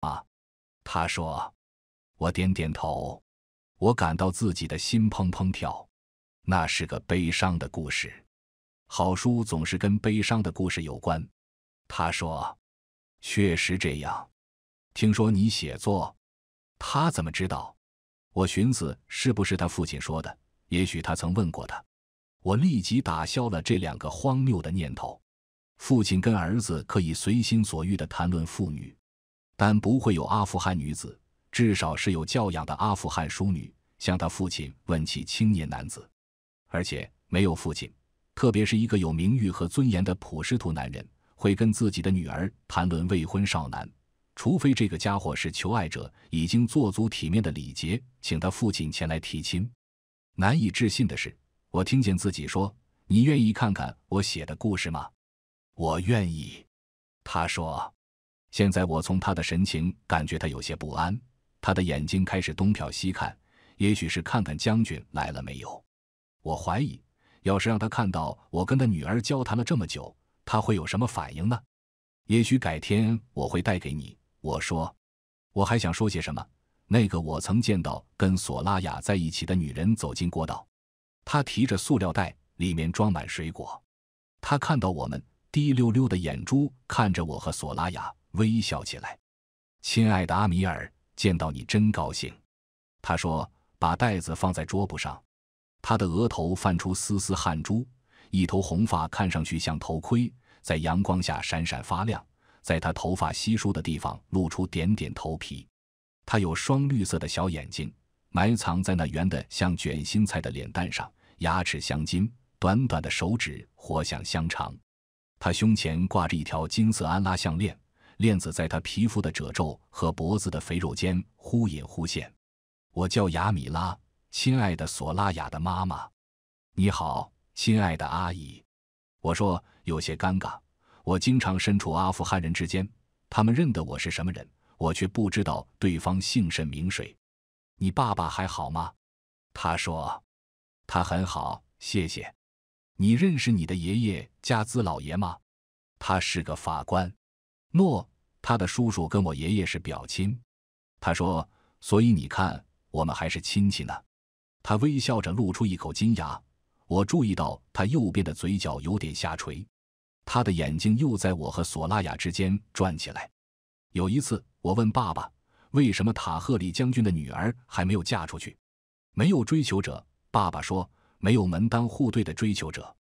啊，他说，我点点头，我感到自己的心砰砰跳。那是个悲伤的故事，好书总是跟悲伤的故事有关。他说，确实这样。听说你写作，他怎么知道？我寻思是不是他父亲说的？也许他曾问过他。我立即打消了这两个荒谬的念头。父亲跟儿子可以随心所欲的谈论妇女。但不会有阿富汗女子，至少是有教养的阿富汗淑女，向她父亲问起青年男子。而且没有父亲，特别是一个有名誉和尊严的普什图男人，会跟自己的女儿谈论未婚少男，除非这个家伙是求爱者，已经做足体面的礼节，请他父亲前来提亲。难以置信的是，我听见自己说：“你愿意看看我写的故事吗？”“我愿意。”他说。现在我从他的神情感觉他有些不安，他的眼睛开始东瞟西看，也许是看看将军来了没有。我怀疑，要是让他看到我跟他女儿交谈了这么久，他会有什么反应呢？也许改天我会带给你。我说，我还想说些什么。那个我曾见到跟索拉雅在一起的女人走进过道，她提着塑料袋，里面装满水果。她看到我们，滴溜溜的眼珠看着我和索拉雅。微笑起来，亲爱的阿米尔，见到你真高兴。他说：“把袋子放在桌布上。”他的额头泛出丝丝汗珠，一头红发看上去像头盔，在阳光下闪闪发亮。在他头发稀疏的地方露出点点头皮。他有双绿色的小眼睛，埋藏在那圆的像卷心菜的脸蛋上，牙齿镶金，短短的手指活像香肠。他胸前挂着一条金色安拉项链。链子在她皮肤的褶皱和脖子的肥肉间忽隐忽现。我叫雅米拉，亲爱的索拉雅的妈妈。你好，亲爱的阿姨。我说有些尴尬。我经常身处阿富汗人之间，他们认得我是什么人，我却不知道对方姓甚名谁。你爸爸还好吗？他说，他很好，谢谢。你认识你的爷爷加兹老爷吗？他是个法官。诺。他的叔叔跟我爷爷是表亲，他说，所以你看，我们还是亲戚呢。他微笑着露出一口金牙，我注意到他右边的嘴角有点下垂，他的眼睛又在我和索拉雅之间转起来。有一次，我问爸爸，为什么塔赫里将军的女儿还没有嫁出去，没有追求者？爸爸说，没有门当户对的追求者。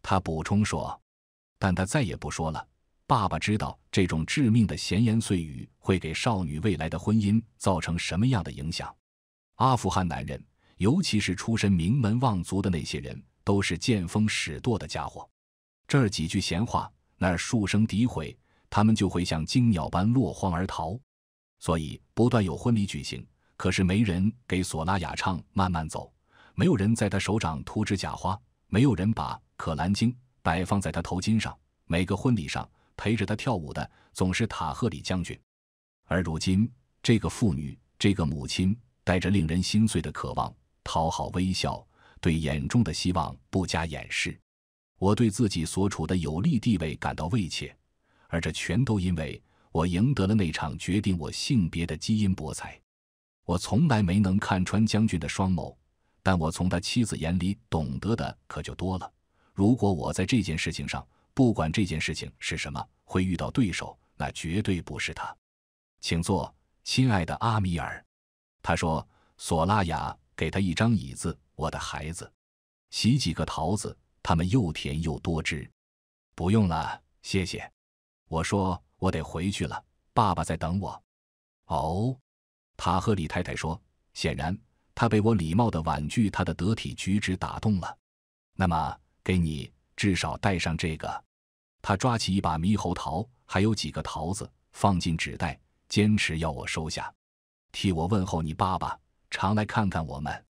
他补充说，但他再也不说了。爸爸知道这种致命的闲言碎语会给少女未来的婚姻造成什么样的影响。阿富汗男人，尤其是出身名门望族的那些人，都是见风使舵的家伙。这儿几句闲话，那儿数声诋毁，他们就会像惊鸟般落荒而逃。所以，不断有婚礼举行，可是没人给索拉雅唱《慢慢走》，没有人在她手掌涂指甲花，没有人把可兰经摆放在她头巾上。每个婚礼上。陪着他跳舞的总是塔赫里将军，而如今这个妇女、这个母亲，带着令人心碎的渴望，讨好微笑，对眼中的希望不加掩饰。我对自己所处的有利地位感到慰藉，而这全都因为我赢得了那场决定我性别的基因博彩。我从来没能看穿将军的双眸，但我从他妻子眼里懂得的可就多了。如果我在这件事情上……不管这件事情是什么，会遇到对手，那绝对不是他。请坐，亲爱的阿米尔。他说：“索拉雅，给他一张椅子，我的孩子。洗几个桃子，它们又甜又多汁。”不用了，谢谢。我说：“我得回去了，爸爸在等我。”哦，塔赫里太太说：“显然，他被我礼貌的婉拒他的得体举止打动了。那么，给你，至少带上这个。”他抓起一把猕猴桃，还有几个桃子，放进纸袋，坚持要我收下，替我问候你爸爸，常来看看我们。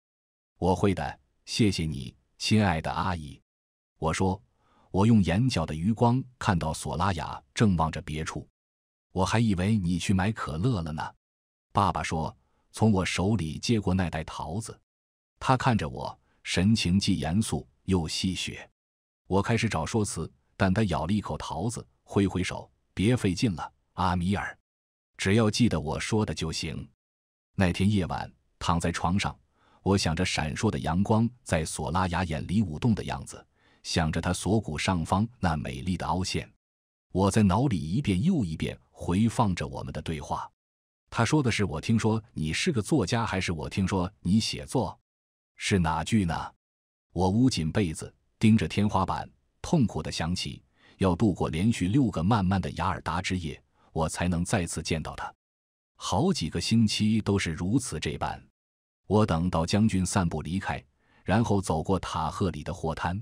我会的，谢谢你，亲爱的阿姨。我说，我用眼角的余光看到索拉雅正望着别处，我还以为你去买可乐了呢。爸爸说，从我手里接过那袋桃子，他看着我，神情既严肃又戏谑。我开始找说辞。但他咬了一口桃子，挥挥手：“别费劲了，阿米尔，只要记得我说的就行。”那天夜晚，躺在床上，我想着闪烁的阳光在索拉雅眼里舞动的样子，想着她锁骨上方那美丽的凹陷，我在脑里一遍又一遍回放着我们的对话。他说的是“我听说你是个作家”，还是“我听说你写作”？是哪句呢？我捂紧被子，盯着天花板。痛苦的想起，要度过连续六个漫漫的雅尔达之夜，我才能再次见到他。好几个星期都是如此这般。我等到将军散步离开，然后走过塔赫里的货摊。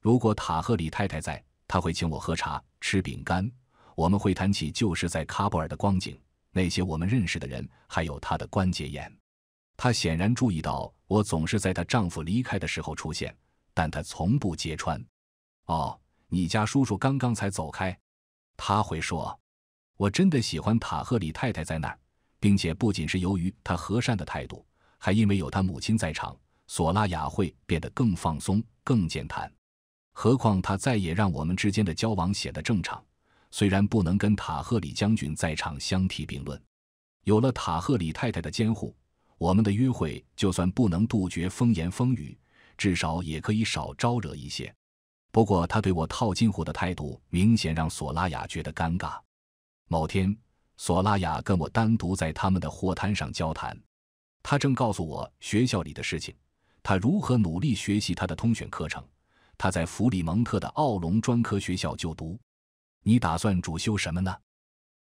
如果塔赫里太太在，他会请我喝茶、吃饼干。我们会谈起旧时在喀布尔的光景，那些我们认识的人，还有他的关节炎。他显然注意到我总是在她丈夫离开的时候出现，但他从不揭穿。哦，你家叔叔刚刚才走开，他会说：“我真的喜欢塔赫里太太在那儿，并且不仅是由于他和善的态度，还因为有他母亲在场，索拉雅会变得更放松、更健谈。何况他再也让我们之间的交往显得正常，虽然不能跟塔赫里将军在场相提并论。有了塔赫里太太的监护，我们的约会就算不能杜绝风言风语，至少也可以少招惹一些。”不过，他对我套近乎的态度明显让索拉雅觉得尴尬。某天，索拉雅跟我单独在他们的货摊上交谈，他正告诉我学校里的事情，他如何努力学习他的通选课程，他在弗里蒙特的奥龙专科学校就读。你打算主修什么呢？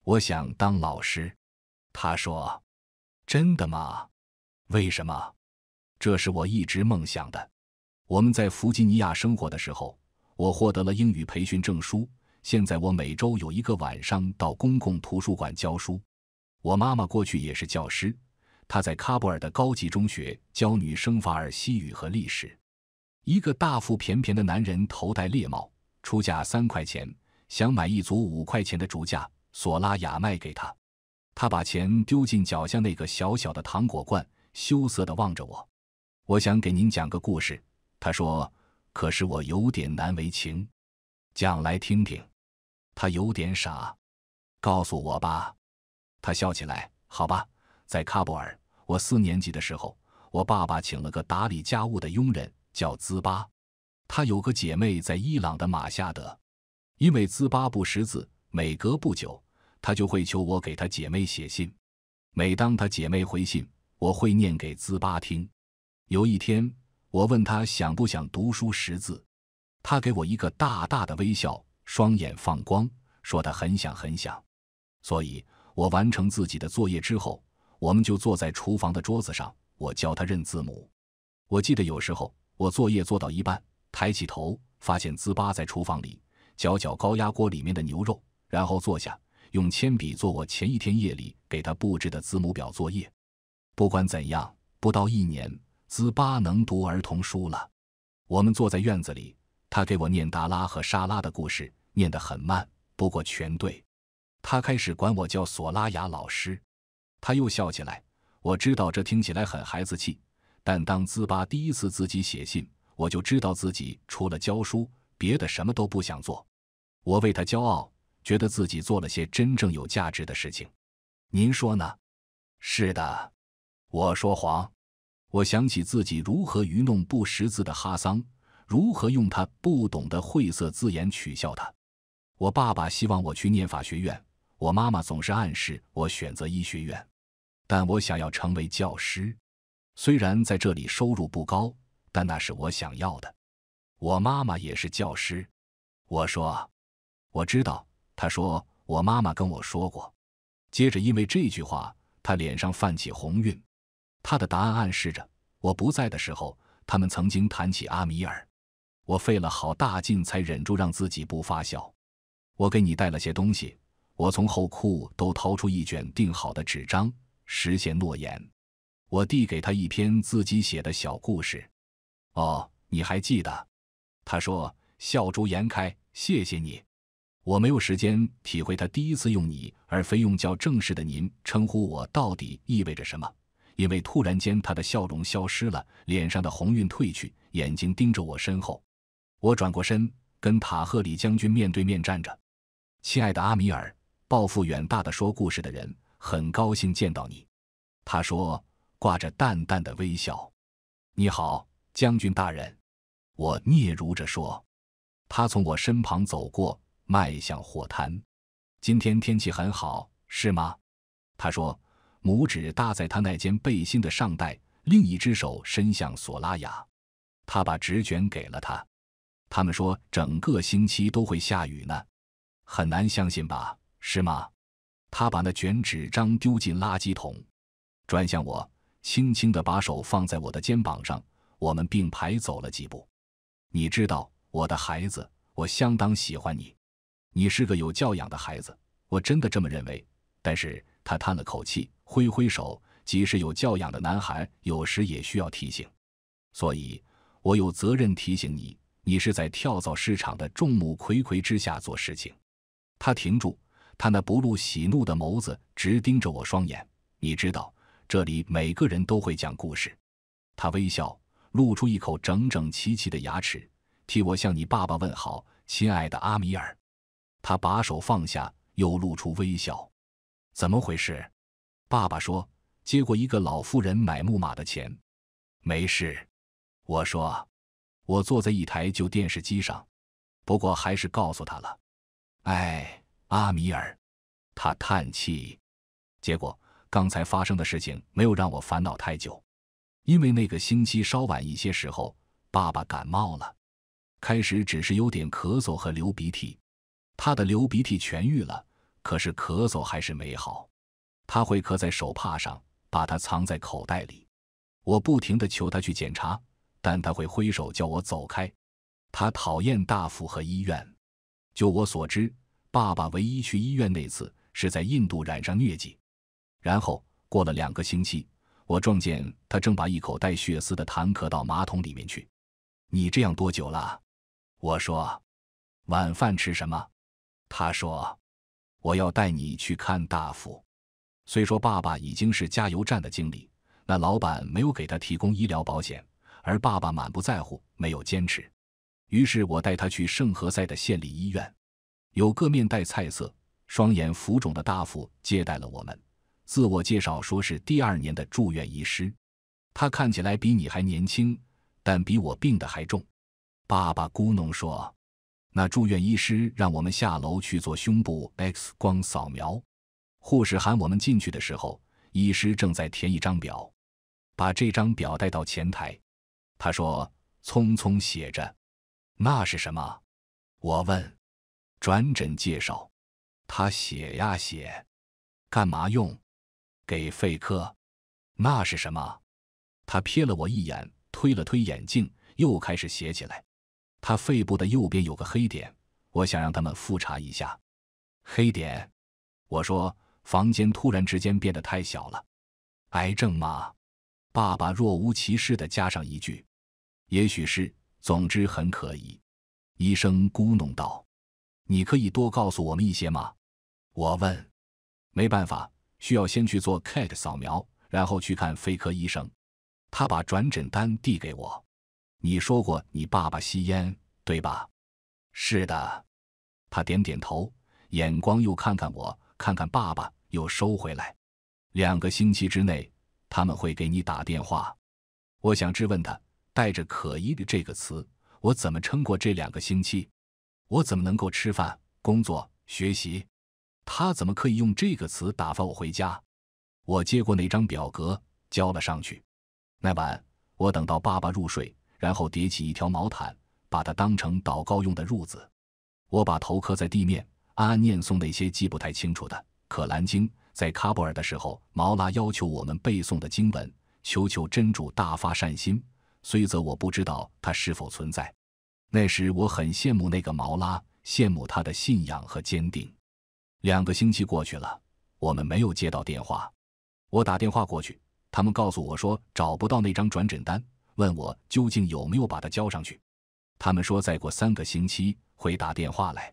我想当老师。他说：“真的吗？为什么？这是我一直梦想的。我们在弗吉尼亚生活的时候。”我获得了英语培训证书。现在我每周有一个晚上到公共图书馆教书。我妈妈过去也是教师，她在喀布尔的高级中学教女生法尔西语和历史。一个大腹便便的男人头戴猎帽，出价三块钱想买一组五块钱的竹架，索拉雅卖给他。他把钱丢进脚下那个小小的糖果罐，羞涩地望着我。我想给您讲个故事，他说。可是我有点难为情，讲来听听。他有点傻，告诉我吧。他笑起来。好吧，在喀布尔，我四年级的时候，我爸爸请了个打理家务的佣人，叫兹巴。他有个姐妹在伊朗的马夏德。因为兹巴不识字，每隔不久，他就会求我给他姐妹写信。每当他姐妹回信，我会念给兹巴听。有一天。我问他想不想读书识字，他给我一个大大的微笑，双眼放光，说他很想很想。所以，我完成自己的作业之后，我们就坐在厨房的桌子上，我教他认字母。我记得有时候我作业做到一半，抬起头，发现兹巴在厨房里搅搅高压锅里面的牛肉，然后坐下用铅笔做我前一天夜里给他布置的字母表作业。不管怎样，不到一年。兹巴能读儿童书了，我们坐在院子里，他给我念达拉和沙拉的故事，念得很慢，不过全对。他开始管我叫索拉雅老师，他又笑起来。我知道这听起来很孩子气，但当兹巴第一次自己写信，我就知道自己除了教书，别的什么都不想做。我为他骄傲，觉得自己做了些真正有价值的事情。您说呢？是的，我说谎。我想起自己如何愚弄不识字的哈桑，如何用他不懂的晦涩字眼取笑他。我爸爸希望我去念法学院，我妈妈总是暗示我选择医学院，但我想要成为教师。虽然在这里收入不高，但那是我想要的。我妈妈也是教师。我说：“我知道。”他说：“我妈妈跟我说过。”接着，因为这句话，他脸上泛起红晕。他的答案暗示着，我不在的时候，他们曾经谈起阿米尔。我费了好大劲才忍住让自己不发笑。我给你带了些东西。我从后库都掏出一卷订好的纸张，实现诺言。我递给他一篇自己写的小故事。哦，你还记得？他说，笑逐颜开。谢谢你。我没有时间体会他第一次用“你”而非用较正式的“您”称呼我到底意味着什么。因为突然间，他的笑容消失了，脸上的红晕褪去，眼睛盯着我身后。我转过身，跟塔赫里将军面对面站着。亲爱的阿米尔，抱负远大的说故事的人，很高兴见到你。他说，挂着淡淡的微笑。你好，将军大人。我嗫嚅着说。他从我身旁走过，迈向火滩。今天天气很好，是吗？他说。拇指搭在他那件背心的上带，另一只手伸向索拉雅，他把纸卷给了他。他们说整个星期都会下雨呢，很难相信吧？是吗？他把那卷纸张丢进垃圾桶，转向我，轻轻的把手放在我的肩膀上。我们并排走了几步。你知道，我的孩子，我相当喜欢你。你是个有教养的孩子，我真的这么认为。但是。他叹了口气，挥挥手。即使有教养的男孩，有时也需要提醒。所以，我有责任提醒你，你是在跳蚤市场的众目睽睽之下做事情。他停住，他那不露喜怒的眸子直盯着我双眼。你知道，这里每个人都会讲故事。他微笑，露出一口整整齐齐的牙齿，替我向你爸爸问好，亲爱的阿米尔。他把手放下，又露出微笑。怎么回事？爸爸说接过一个老妇人买木马的钱。没事，我说。我坐在一台旧电视机上，不过还是告诉他了。哎，阿米尔，他叹气。结果刚才发生的事情没有让我烦恼太久，因为那个星期稍晚一些时候，爸爸感冒了，开始只是有点咳嗽和流鼻涕，他的流鼻涕痊愈了。可是咳嗽还是没好，他会咳在手帕上，把它藏在口袋里。我不停地求他去检查，但他会挥手叫我走开。他讨厌大夫和医院。就我所知，爸爸唯一去医院那次是在印度染上疟疾。然后过了两个星期，我撞见他正把一口带血丝的痰咳到马桶里面去。你这样多久了？我说。晚饭吃什么？他说。我要带你去看大夫。虽说爸爸已经是加油站的经理，那老板没有给他提供医疗保险，而爸爸满不在乎，没有坚持。于是我带他去圣何塞的县立医院，有个面带菜色、双眼浮肿的大夫接待了我们，自我介绍说是第二年的住院医师。他看起来比你还年轻，但比我病得还重。爸爸咕哝说。那住院医师让我们下楼去做胸部 X 光扫描，护士喊我们进去的时候，医师正在填一张表，把这张表带到前台。他说：“匆匆写着，那是什么？”我问。“转诊介绍。”他写呀写，干嘛用？给肺科？那是什么？他瞥了我一眼，推了推眼镜，又开始写起来。他肺部的右边有个黑点，我想让他们复查一下。黑点，我说，房间突然之间变得太小了。癌症吗？爸爸若无其事地加上一句。也许是，总之很可疑。医生咕哝道。你可以多告诉我们一些吗？我问。没办法，需要先去做 CAT 扫描，然后去看肺科医生。他把转诊单递给我。你说过你爸爸吸烟，对吧？是的，他点点头，眼光又看看我，看看爸爸，又收回来。两个星期之内，他们会给你打电话。我想质问他，带着“可疑”的这个词，我怎么撑过这两个星期？我怎么能够吃饭、工作、学习？他怎么可以用这个词打发我回家？我接过那张表格，交了上去。那晚，我等到爸爸入睡。然后叠起一条毛毯，把它当成祷告用的褥子。我把头磕在地面，暗暗念诵那些记不太清楚的可兰经。在喀布尔的时候，毛拉要求我们背诵的经文。求求真主大发善心，虽则我不知道它是否存在。那时我很羡慕那个毛拉，羡慕他的信仰和坚定。两个星期过去了，我们没有接到电话。我打电话过去，他们告诉我说找不到那张转诊单。问我究竟有没有把他交上去？他们说再过三个星期会打电话来。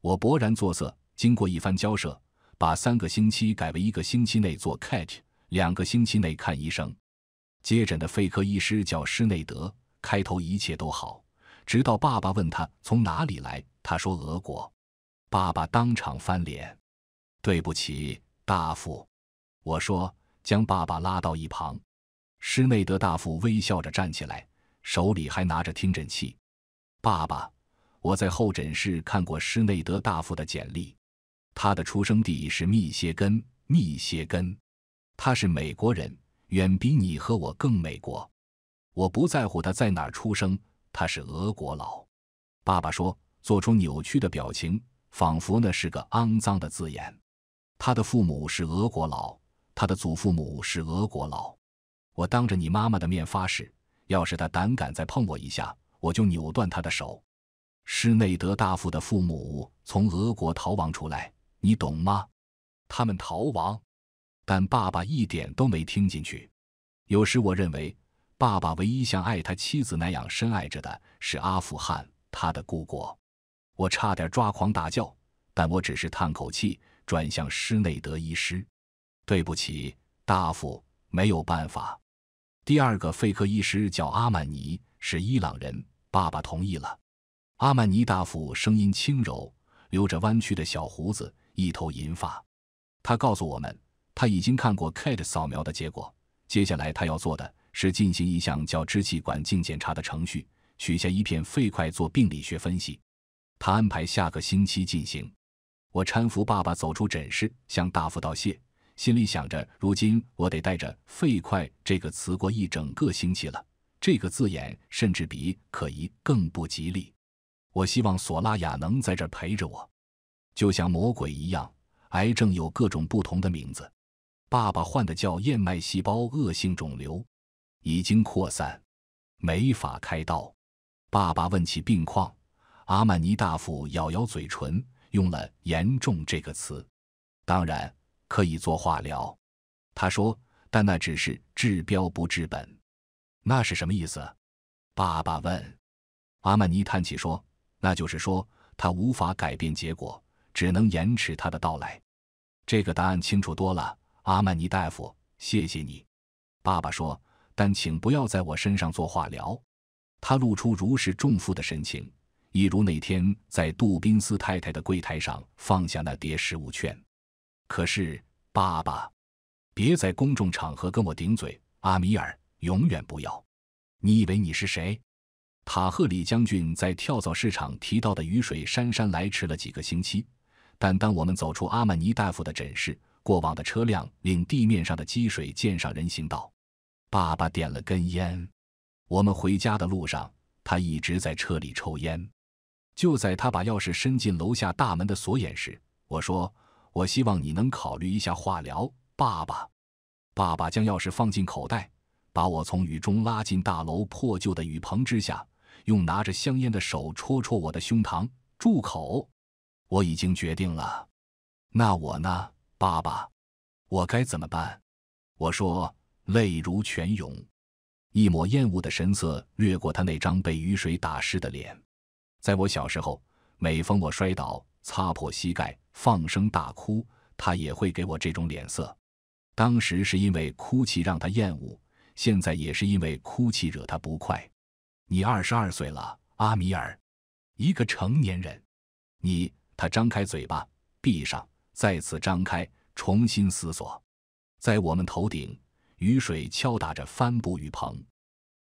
我勃然作色。经过一番交涉，把三个星期改为一个星期内做 cat，两个星期内看医生。接诊的肺科医师叫施内德。开头一切都好，直到爸爸问他从哪里来，他说俄国。爸爸当场翻脸。对不起，大夫。我说将爸爸拉到一旁。施内德大夫微笑着站起来，手里还拿着听诊器。爸爸，我在候诊室看过施内德大夫的简历，他的出生地是密歇根，密歇根，他是美国人，远比你和我更美国。我不在乎他在哪出生，他是俄国佬。爸爸说，做出扭曲的表情，仿佛那是个肮脏的字眼。他的父母是俄国佬，他的祖父母是俄国佬。我当着你妈妈的面发誓，要是他胆敢再碰我一下，我就扭断他的手。施内德大夫的父母从俄国逃亡出来，你懂吗？他们逃亡，但爸爸一点都没听进去。有时我认为，爸爸唯一像爱他妻子那样深爱着的是阿富汗，他的故国。我差点抓狂大叫，但我只是叹口气，转向施内德医师：“对不起，大夫，没有办法。”第二个肺科医师叫阿曼尼，是伊朗人。爸爸同意了。阿曼尼大夫声音轻柔，留着弯曲的小胡子，一头银发。他告诉我们，他已经看过 Kate 扫描的结果。接下来他要做的是进行一项叫支气管镜检查的程序，取下一片肺块做病理学分析。他安排下个星期进行。我搀扶爸爸走出诊室，向大夫道谢。心里想着，如今我得带着“废块”这个词过一整个星期了。这个字眼甚至比“可疑”更不吉利。我希望索拉雅能在这儿陪着我，就像魔鬼一样。癌症有各种不同的名字。爸爸患的叫燕麦细胞恶性肿瘤，已经扩散，没法开刀。爸爸问起病况，阿曼尼大夫咬咬嘴唇，用了“严重”这个词。当然。可以做化疗，他说，但那只是治标不治本。那是什么意思？爸爸问。阿曼尼叹气说：“那就是说，他无法改变结果，只能延迟他的到来。”这个答案清楚多了。阿曼尼大夫，谢谢你。爸爸说，但请不要在我身上做化疗。他露出如释重负的神情，一如那天在杜宾斯太太的柜台上放下那叠食物券。可是，爸爸，别在公众场合跟我顶嘴，阿米尔，永远不要。你以为你是谁？塔赫里将军在跳蚤市场提到的雨水姗姗来迟了几个星期，但当我们走出阿曼尼大夫的诊室，过往的车辆令地面上的积水溅上人行道。爸爸点了根烟，我们回家的路上，他一直在车里抽烟。就在他把钥匙伸进楼下大门的锁眼时，我说。我希望你能考虑一下化疗，爸爸。爸爸将钥匙放进口袋，把我从雨中拉进大楼破旧的雨棚之下，用拿着香烟的手戳戳我的胸膛。住口！我已经决定了。那我呢，爸爸？我该怎么办？我说，泪如泉涌。一抹厌恶的神色掠过他那张被雨水打湿的脸。在我小时候，每逢我摔倒，擦破膝盖。放声大哭，他也会给我这种脸色。当时是因为哭泣让他厌恶，现在也是因为哭泣惹他不快。你二十二岁了，阿米尔，一个成年人。你，他张开嘴巴，闭上，再次张开，重新思索。在我们头顶，雨水敲打着帆布雨棚。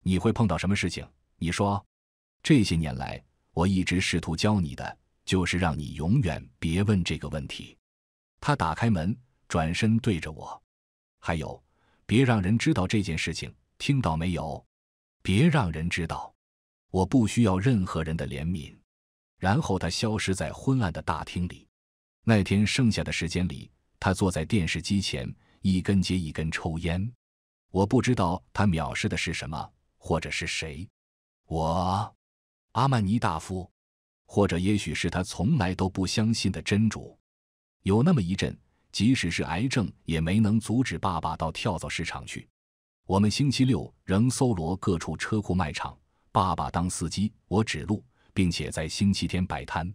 你会碰到什么事情？你说。这些年来，我一直试图教你的。就是让你永远别问这个问题。他打开门，转身对着我，还有，别让人知道这件事情，听到没有？别让人知道。我不需要任何人的怜悯。然后他消失在昏暗的大厅里。那天剩下的时间里，他坐在电视机前，一根接一根抽烟。我不知道他藐视的是什么，或者是谁。我，阿曼尼大夫。或者，也许是他从来都不相信的真主。有那么一阵，即使是癌症也没能阻止爸爸到跳蚤市场去。我们星期六仍搜罗各处车库卖场，爸爸当司机，我指路，并且在星期天摆摊。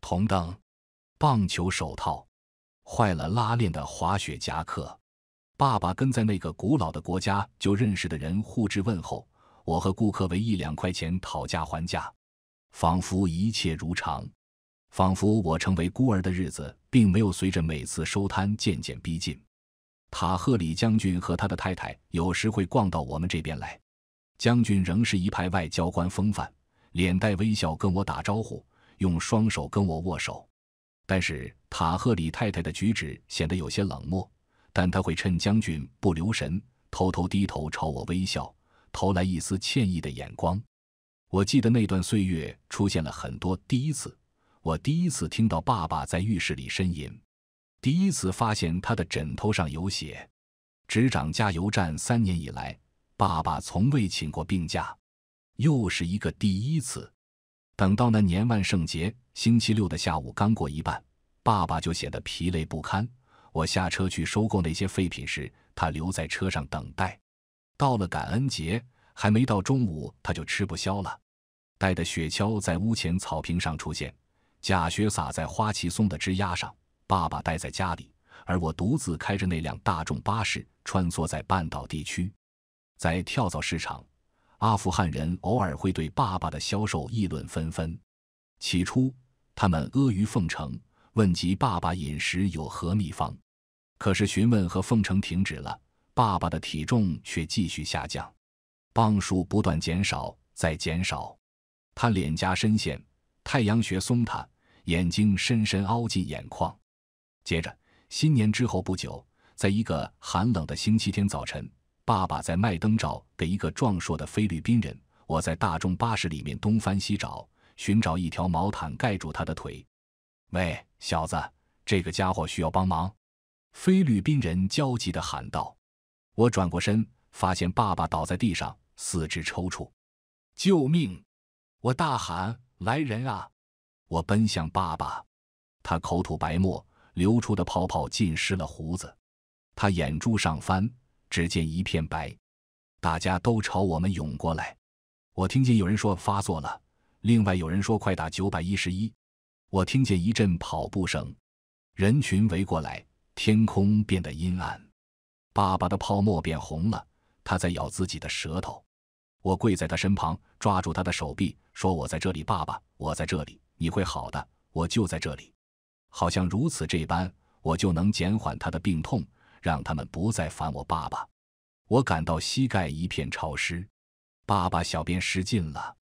铜灯、棒球手套、坏了拉链的滑雪夹克，爸爸跟在那个古老的国家就认识的人互致问候；我和顾客为一两块钱讨价还价。仿佛一切如常，仿佛我成为孤儿的日子并没有随着每次收摊渐渐逼近。塔赫里将军和他的太太有时会逛到我们这边来，将军仍是一派外交官风范，脸带微笑跟我打招呼，用双手跟我握手。但是塔赫里太太的举止显得有些冷漠，但她会趁将军不留神，偷偷低头朝我微笑，投来一丝歉意的眼光。我记得那段岁月出现了很多第一次，我第一次听到爸爸在浴室里呻吟，第一次发现他的枕头上有血。执掌加油站三年以来，爸爸从未请过病假，又是一个第一次。等到那年万圣节，星期六的下午刚过一半，爸爸就显得疲累不堪。我下车去收购那些废品时，他留在车上等待。到了感恩节。还没到中午，他就吃不消了。带着雪橇在屋前草坪上出现，假雪洒在花旗松的枝丫上。爸爸待在家里，而我独自开着那辆大众巴士穿梭在半岛地区。在跳蚤市场，阿富汗人偶尔会对爸爸的销售议论纷纷。起初，他们阿谀奉承，问及爸爸饮食有何秘方。可是询问和奉承停止了，爸爸的体重却继续下降。磅数不断减少，再减少。他脸颊深陷，太阳穴松塌，眼睛深深凹进眼眶。接着，新年之后不久，在一个寒冷的星期天早晨，爸爸在卖灯罩给一个壮硕的菲律宾人。我在大众巴士里面东翻西找，寻找一条毛毯盖住他的腿。喂，小子，这个家伙需要帮忙！菲律宾人焦急地喊道。我转过身，发现爸爸倒在地上。四肢抽搐，救命！我大喊：“来人啊！”我奔向爸爸，他口吐白沫，流出的泡泡浸湿了胡子。他眼珠上翻，只见一片白。大家都朝我们涌过来。我听见有人说：“发作了。”另外有人说：“快打九百一十一。”我听见一阵跑步声，人群围过来，天空变得阴暗。爸爸的泡沫变红了，他在咬自己的舌头。我跪在他身旁，抓住他的手臂，说：“我在这里，爸爸，我在这里，你会好的，我就在这里。”好像如此这般，我就能减缓他的病痛，让他们不再烦我。爸爸，我感到膝盖一片潮湿，爸爸小便失禁了。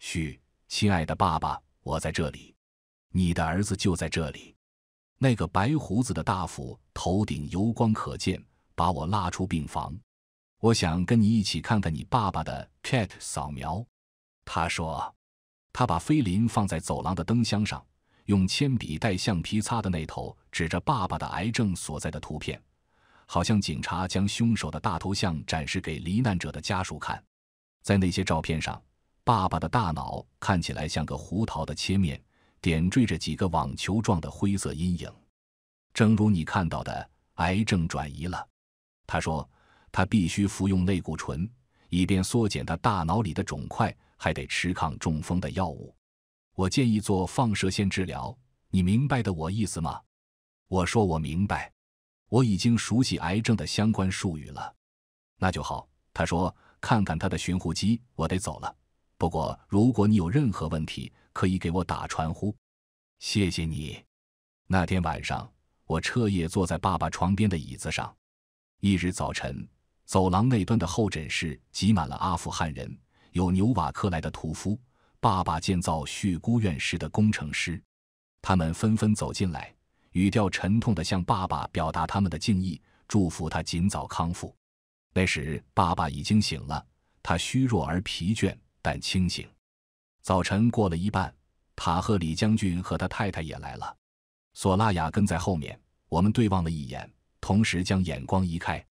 嘘，亲爱的爸爸，我在这里，你的儿子就在这里。那个白胡子的大夫头顶油光可见，把我拉出病房。我想跟你一起看看你爸爸的 CAT 扫描。他说：“他把菲林放在走廊的灯箱上，用铅笔带橡皮擦的那头指着爸爸的癌症所在的图片，好像警察将凶手的大头像展示给罹难者的家属看。在那些照片上，爸爸的大脑看起来像个胡桃的切面，点缀着几个网球状的灰色阴影。正如你看到的，癌症转移了。”他说。他必须服用类固醇，以便缩减他大脑里的肿块，还得吃抗中风的药物。我建议做放射线治疗，你明白的我意思吗？我说我明白，我已经熟悉癌症的相关术语了。那就好。他说：“看看他的寻呼机。”我得走了。不过如果你有任何问题，可以给我打传呼。谢谢你。那天晚上，我彻夜坐在爸爸床边的椅子上。翌日早晨。走廊那端的候诊室挤满了阿富汗人，有牛瓦克来的屠夫，爸爸建造叙孤院时的工程师。他们纷纷走进来，语调沉痛地向爸爸表达他们的敬意，祝福他尽早康复。那时，爸爸已经醒了，他虚弱而疲倦，但清醒。早晨过了一半，塔赫里将军和他太太也来了，索拉雅跟在后面。我们对望了一眼，同时将眼光移开。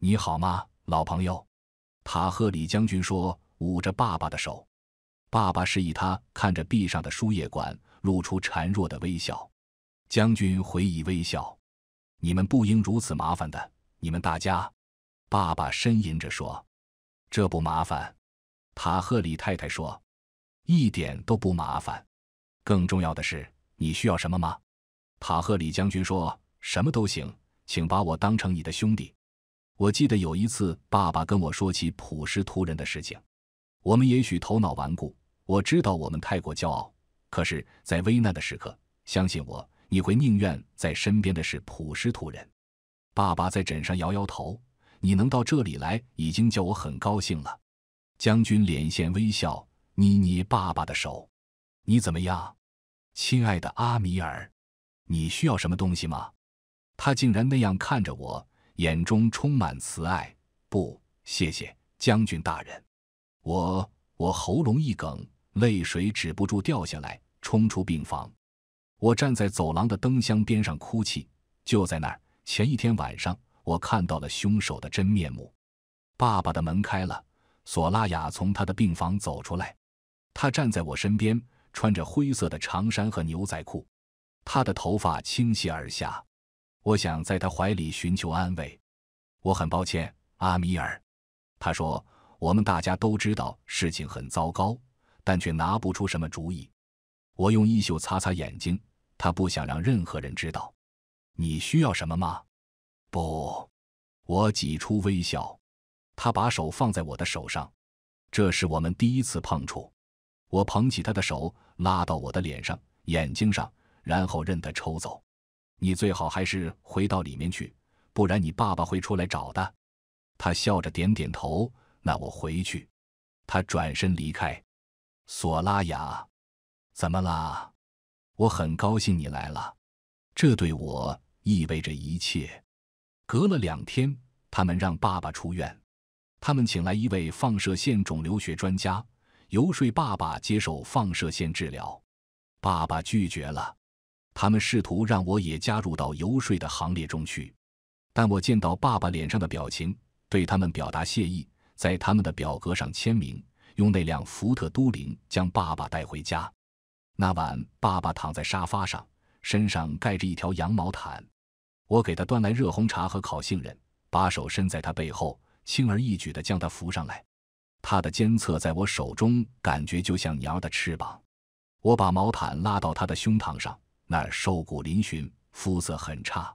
你好吗，老朋友？塔赫里将军说，捂着爸爸的手。爸爸示意他看着壁上的输液管，露出孱弱的微笑。将军回以微笑。你们不应如此麻烦的，你们大家。爸爸呻吟着说：“这不麻烦。”塔赫里太太说：“一点都不麻烦。”更重要的是，你需要什么吗？塔赫里将军说：“什么都行，请把我当成你的兄弟。”我记得有一次，爸爸跟我说起普什图人的事情。我们也许头脑顽固，我知道我们太过骄傲。可是，在危难的时刻，相信我，你会宁愿在身边的是普什图人。爸爸在枕上摇摇头。你能到这里来，已经叫我很高兴了。将军脸现微笑，捏捏爸爸的手。你怎么样，亲爱的阿米尔？你需要什么东西吗？他竟然那样看着我。眼中充满慈爱，不，谢谢将军大人。我我喉咙一梗，泪水止不住掉下来，冲出病房。我站在走廊的灯箱边上哭泣。就在那儿，前一天晚上，我看到了凶手的真面目。爸爸的门开了，索拉雅从他的病房走出来。他站在我身边，穿着灰色的长衫和牛仔裤，他的头发倾斜而下。我想在他怀里寻求安慰。我很抱歉，阿米尔。他说：“我们大家都知道事情很糟糕，但却拿不出什么主意。”我用衣袖擦擦眼睛。他不想让任何人知道。你需要什么吗？不。我挤出微笑。他把手放在我的手上。这是我们第一次碰触。我捧起他的手，拉到我的脸上、眼睛上，然后任他抽走。你最好还是回到里面去，不然你爸爸会出来找的。他笑着点点头。那我回去。他转身离开。索拉雅，怎么啦？我很高兴你来了，这对我意味着一切。隔了两天，他们让爸爸出院。他们请来一位放射线肿瘤学专家，游说爸爸接受放射线治疗。爸爸拒绝了。他们试图让我也加入到游说的行列中去，但我见到爸爸脸上的表情，对他们表达谢意，在他们的表格上签名，用那辆福特都灵将爸爸带回家。那晚，爸爸躺在沙发上，身上盖着一条羊毛毯，我给他端来热红茶和烤杏仁，把手伸在他背后，轻而易举地将他扶上来。他的肩侧在我手中，感觉就像鸟的翅膀。我把毛毯拉到他的胸膛上。那瘦骨嶙峋，肤色很差，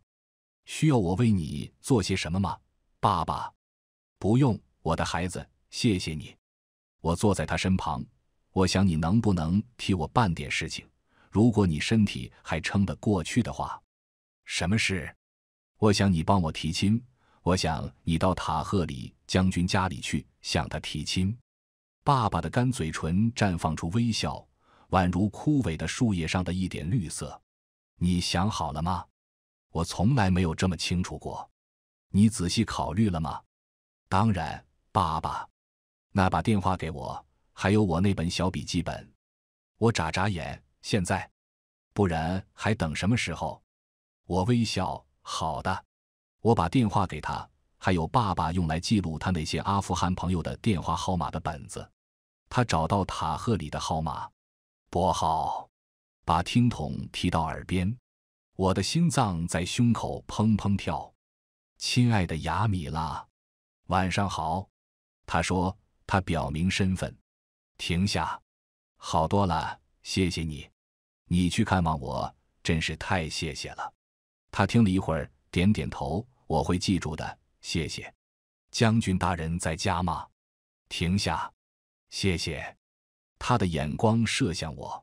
需要我为你做些什么吗，爸爸？不用，我的孩子，谢谢你。我坐在他身旁，我想你能不能替我办点事情，如果你身体还撑得过去的话。什么事？我想你帮我提亲，我想你到塔赫里将军家里去向他提亲。爸爸的干嘴唇绽放出微笑，宛如枯萎的树叶上的一点绿色。你想好了吗？我从来没有这么清楚过。你仔细考虑了吗？当然，爸爸。那把电话给我，还有我那本小笔记本。我眨眨眼，现在。不然还等什么时候？我微笑。好的。我把电话给他，还有爸爸用来记录他那些阿富汗朋友的电话号码的本子。他找到塔赫里的号码，拨号。把听筒提到耳边，我的心脏在胸口砰砰跳。亲爱的雅米拉，晚上好。他说他表明身份。停下，好多了，谢谢你。你去看望我，真是太谢谢了。他听了一会儿，点点头。我会记住的，谢谢。将军大人在家吗？停下，谢谢。他的眼光射向我。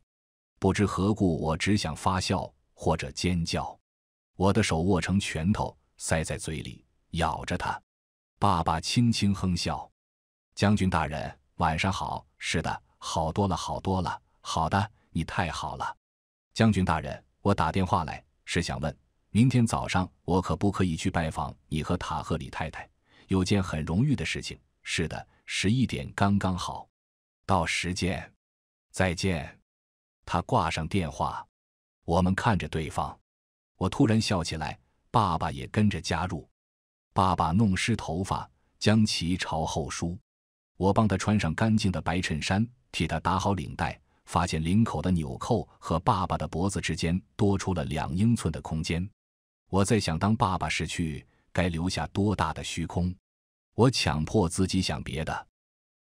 不知何故，我只想发笑或者尖叫。我的手握成拳头，塞在嘴里，咬着它。爸爸轻轻哼笑。将军大人，晚上好。是的，好多了，好多了。好的，你太好了。将军大人，我打电话来是想问，明天早上我可不可以去拜访你和塔赫里太太？有件很荣誉的事情。是的，十一点刚刚好。到时间。”再见。他挂上电话，我们看着对方，我突然笑起来，爸爸也跟着加入。爸爸弄湿头发，将其朝后梳，我帮他穿上干净的白衬衫，替他打好领带。发现领口的纽扣和爸爸的脖子之间多出了两英寸的空间。我在想，当爸爸失去，该留下多大的虚空？我强迫自己想别的。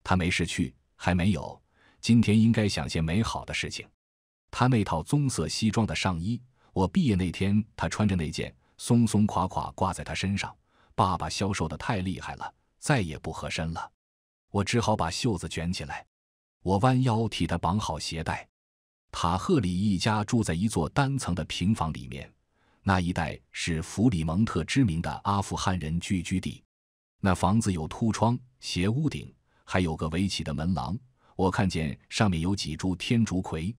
他没失去，还没有，今天应该想些美好的事情。他那套棕色西装的上衣，我毕业那天他穿着那件松松垮垮挂在他身上。爸爸消瘦的太厉害了，再也不合身了，我只好把袖子卷起来。我弯腰替他绑好鞋带。塔赫里一家住在一座单层的平房里面，那一带是弗里蒙特知名的阿富汗人聚居地。那房子有凸窗、斜屋顶，还有个围起的门廊。我看见上面有几株天竺葵。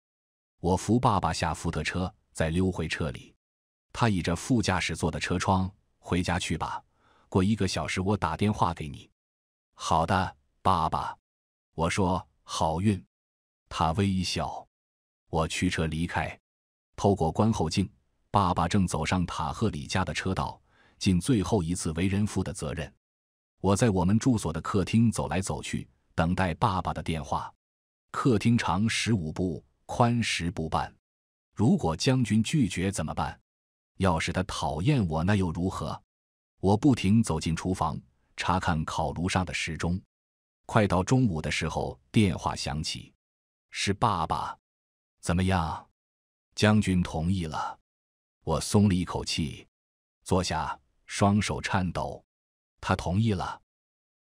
我扶爸爸下福特车，再溜回车里。他倚着副驾驶座的车窗：“回家去吧。过一个小时，我打电话给你。”“好的，爸爸。”我说：“好运。”他微笑。我驱车离开。透过观后镜，爸爸正走上塔赫里家的车道，尽最后一次为人父的责任。我在我们住所的客厅走来走去，等待爸爸的电话。客厅长十五步。宽十步半，如果将军拒绝怎么办？要是他讨厌我，那又如何？我不停走进厨房，查看烤炉上的时钟。快到中午的时候，电话响起，是爸爸。怎么样？将军同意了。我松了一口气，坐下，双手颤抖。他同意了。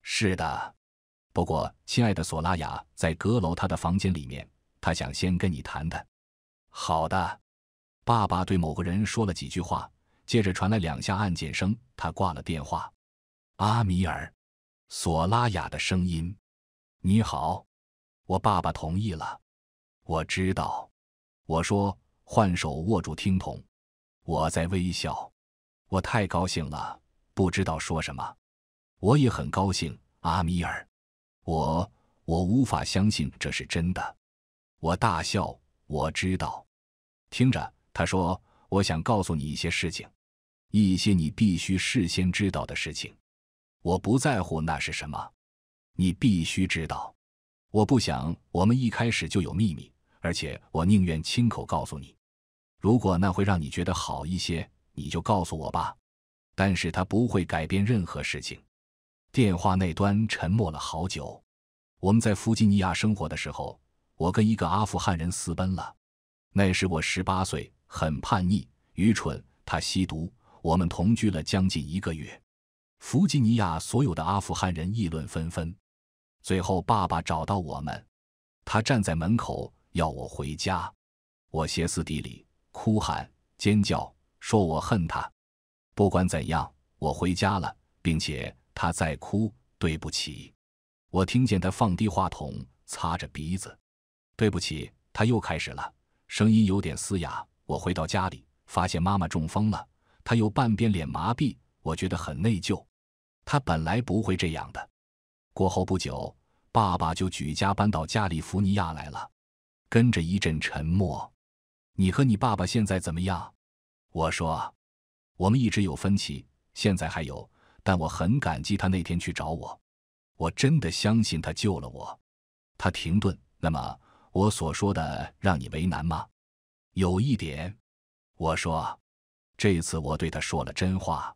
是的，不过亲爱的索拉雅，在阁楼他的房间里面。他想先跟你谈谈。好的，爸爸对某个人说了几句话，接着传来两下按键声，他挂了电话。阿米尔，索拉雅的声音：“你好，我爸爸同意了。我知道，我说换手握住听筒，我在微笑，我太高兴了，不知道说什么。我也很高兴，阿米尔，我我无法相信这是真的。”我大笑。我知道，听着，他说，我想告诉你一些事情，一些你必须事先知道的事情。我不在乎那是什么，你必须知道。我不想我们一开始就有秘密，而且我宁愿亲口告诉你。如果那会让你觉得好一些，你就告诉我吧。但是他不会改变任何事情。电话那端沉默了好久。我们在弗吉尼亚生活的时候。我跟一个阿富汗人私奔了，那时我十八岁，很叛逆、愚蠢。他吸毒，我们同居了将近一个月。弗吉尼亚所有的阿富汗人议论纷纷。最后，爸爸找到我们，他站在门口要我回家。我歇斯底里、哭喊、尖叫，说我恨他。不管怎样，我回家了，并且他在哭，对不起。我听见他放低话筒，擦着鼻子。对不起，他又开始了，声音有点嘶哑。我回到家里，发现妈妈中风了，她有半边脸麻痹，我觉得很内疚。他本来不会这样的。过后不久，爸爸就举家搬到加利福尼亚来了。跟着一阵沉默。你和你爸爸现在怎么样？我说，我们一直有分歧，现在还有，但我很感激他那天去找我。我真的相信他救了我。他停顿，那么。我所说的让你为难吗？有一点，我说，这次我对他说了真话，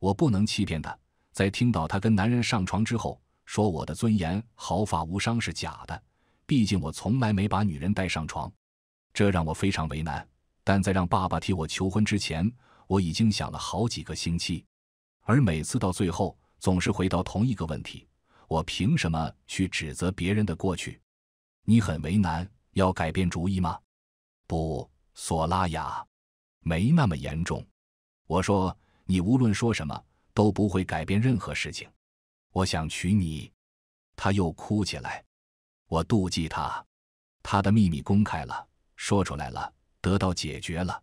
我不能欺骗他。在听到他跟男人上床之后，说我的尊严毫发无伤是假的，毕竟我从来没把女人带上床，这让我非常为难。但在让爸爸替我求婚之前，我已经想了好几个星期，而每次到最后总是回到同一个问题：我凭什么去指责别人的过去？你很为难，要改变主意吗？不，索拉雅，没那么严重。我说，你无论说什么都不会改变任何事情。我想娶你。他又哭起来。我妒忌他，他的秘密公开了，说出来了，得到解决了。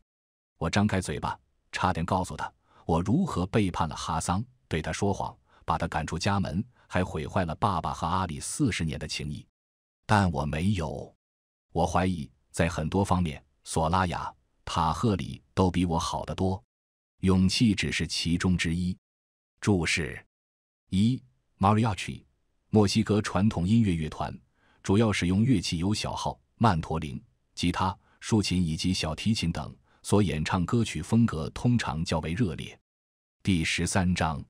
我张开嘴巴，差点告诉他我如何背叛了哈桑，对他说谎，把他赶出家门，还毁坏了爸爸和阿里四十年的情谊。但我没有，我怀疑在很多方面，索拉雅·塔赫里都比我好得多。勇气只是其中之一。注释一：Mariachi，墨西哥传统音乐乐团，主要使用乐器有小号、曼陀林、吉他、竖琴以及小提琴等，所演唱歌曲风格通常较为热烈。第十三章，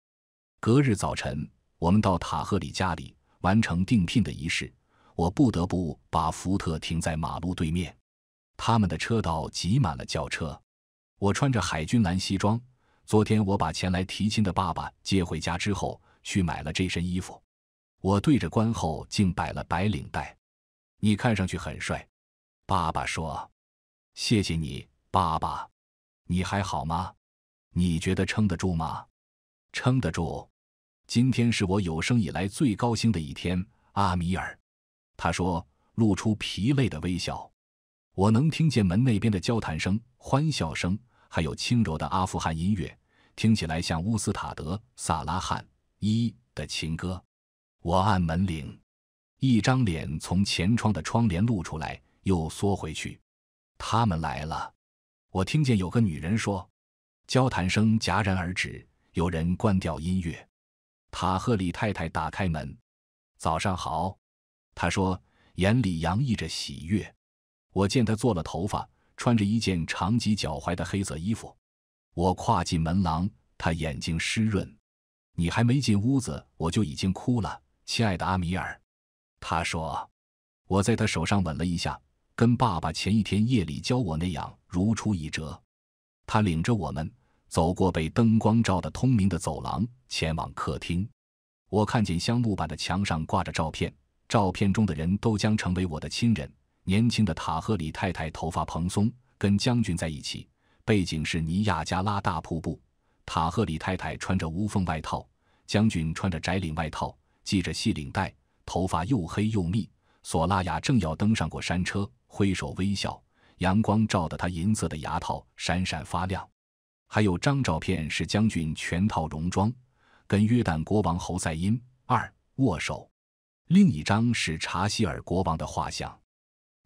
隔日早晨，我们到塔赫里家里完成订聘的仪式。我不得不把福特停在马路对面，他们的车道挤满了轿车。我穿着海军蓝西装，昨天我把前来提亲的爸爸接回家之后，去买了这身衣服。我对着关后镜摆了白领带。你看上去很帅，爸爸说。谢谢你，爸爸。你还好吗？你觉得撑得住吗？撑得住。今天是我有生以来最高兴的一天，阿米尔。他说：“露出疲累的微笑。”我能听见门那边的交谈声、欢笑声，还有轻柔的阿富汗音乐，听起来像乌斯塔德·萨拉汉一的情歌。我按门铃，一张脸从前窗的窗帘露出来，又缩回去。他们来了。我听见有个女人说：“交谈声戛然而止，有人关掉音乐。”塔赫里太太打开门：“早上好。”他说，眼里洋溢着喜悦。我见他做了头发，穿着一件长及脚踝的黑色衣服。我跨进门廊，他眼睛湿润。你还没进屋子，我就已经哭了，亲爱的阿米尔。他说，我在他手上吻了一下，跟爸爸前一天夜里教我那样如出一辙。他领着我们走过被灯光照得通明的走廊，前往客厅。我看见香木板的墙上挂着照片。照片中的人都将成为我的亲人。年轻的塔赫里太太头发蓬松，跟将军在一起，背景是尼亚加拉大瀑布。塔赫里太太穿着无缝外套，将军穿着窄领外套，系着细领带，头发又黑又密。索拉雅正要登上过山车，挥手微笑，阳光照得她银色的牙套闪闪发亮。还有张照片是将军全套戎装，跟约旦国王侯赛因二握手。另一张是查希尔国王的画像。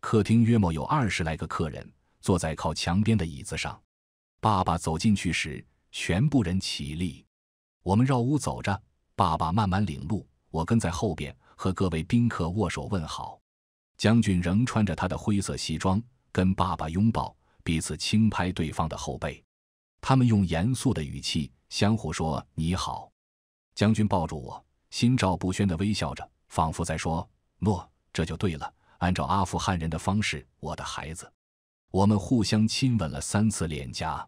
客厅约莫有二十来个客人，坐在靠墙边的椅子上。爸爸走进去时，全部人起立。我们绕屋走着，爸爸慢慢领路，我跟在后边，和各位宾客握手问好。将军仍穿着他的灰色西装，跟爸爸拥抱，彼此轻拍对方的后背。他们用严肃的语气相互说“你好”。将军抱住我，心照不宣的微笑着。仿佛在说：“诺，这就对了。”按照阿富汗人的方式，我的孩子。我们互相亲吻了三次脸颊。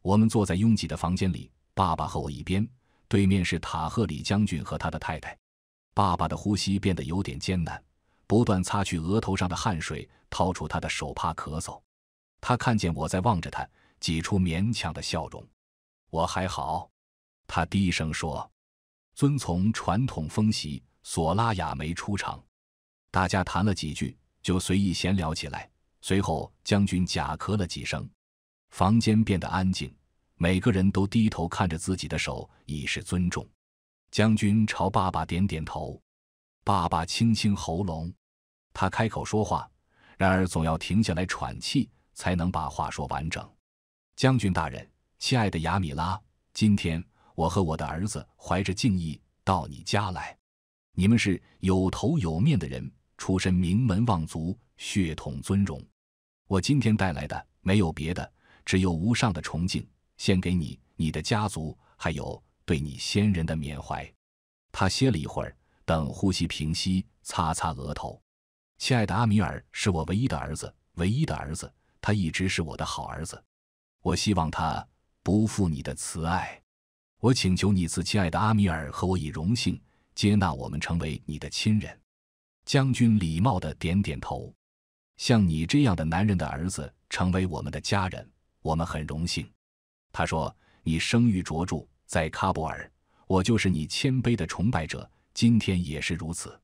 我们坐在拥挤的房间里，爸爸和我一边，对面是塔赫里将军和他的太太。爸爸的呼吸变得有点艰难，不断擦去额头上的汗水，掏出他的手帕咳嗽。他看见我在望着他，挤出勉强的笑容。我还好，他低声说：“遵从传统风习，索拉雅没出场，大家谈了几句，就随意闲聊起来。随后，将军假咳了几声，房间变得安静，每个人都低头看着自己的手，以示尊重。将军朝爸爸点点头，爸爸清清喉咙，他开口说话，然而总要停下来喘气，才能把话说完整。将军大人，亲爱的雅米拉，今天我和我的儿子怀着敬意到你家来。你们是有头有面的人，出身名门望族，血统尊荣。我今天带来的没有别的，只有无上的崇敬，献给你、你的家族，还有对你先人的缅怀。他歇了一会儿，等呼吸平息，擦擦额头。亲爱的阿米尔，是我唯一的儿子，唯一的儿子，他一直是我的好儿子。我希望他不负你的慈爱。我请求你赐亲爱的阿米尔和我以荣幸。接纳我们成为你的亲人，将军礼貌的点点头。像你这样的男人的儿子成为我们的家人，我们很荣幸。他说：“你声誉卓著，在喀布尔，我就是你谦卑的崇拜者，今天也是如此。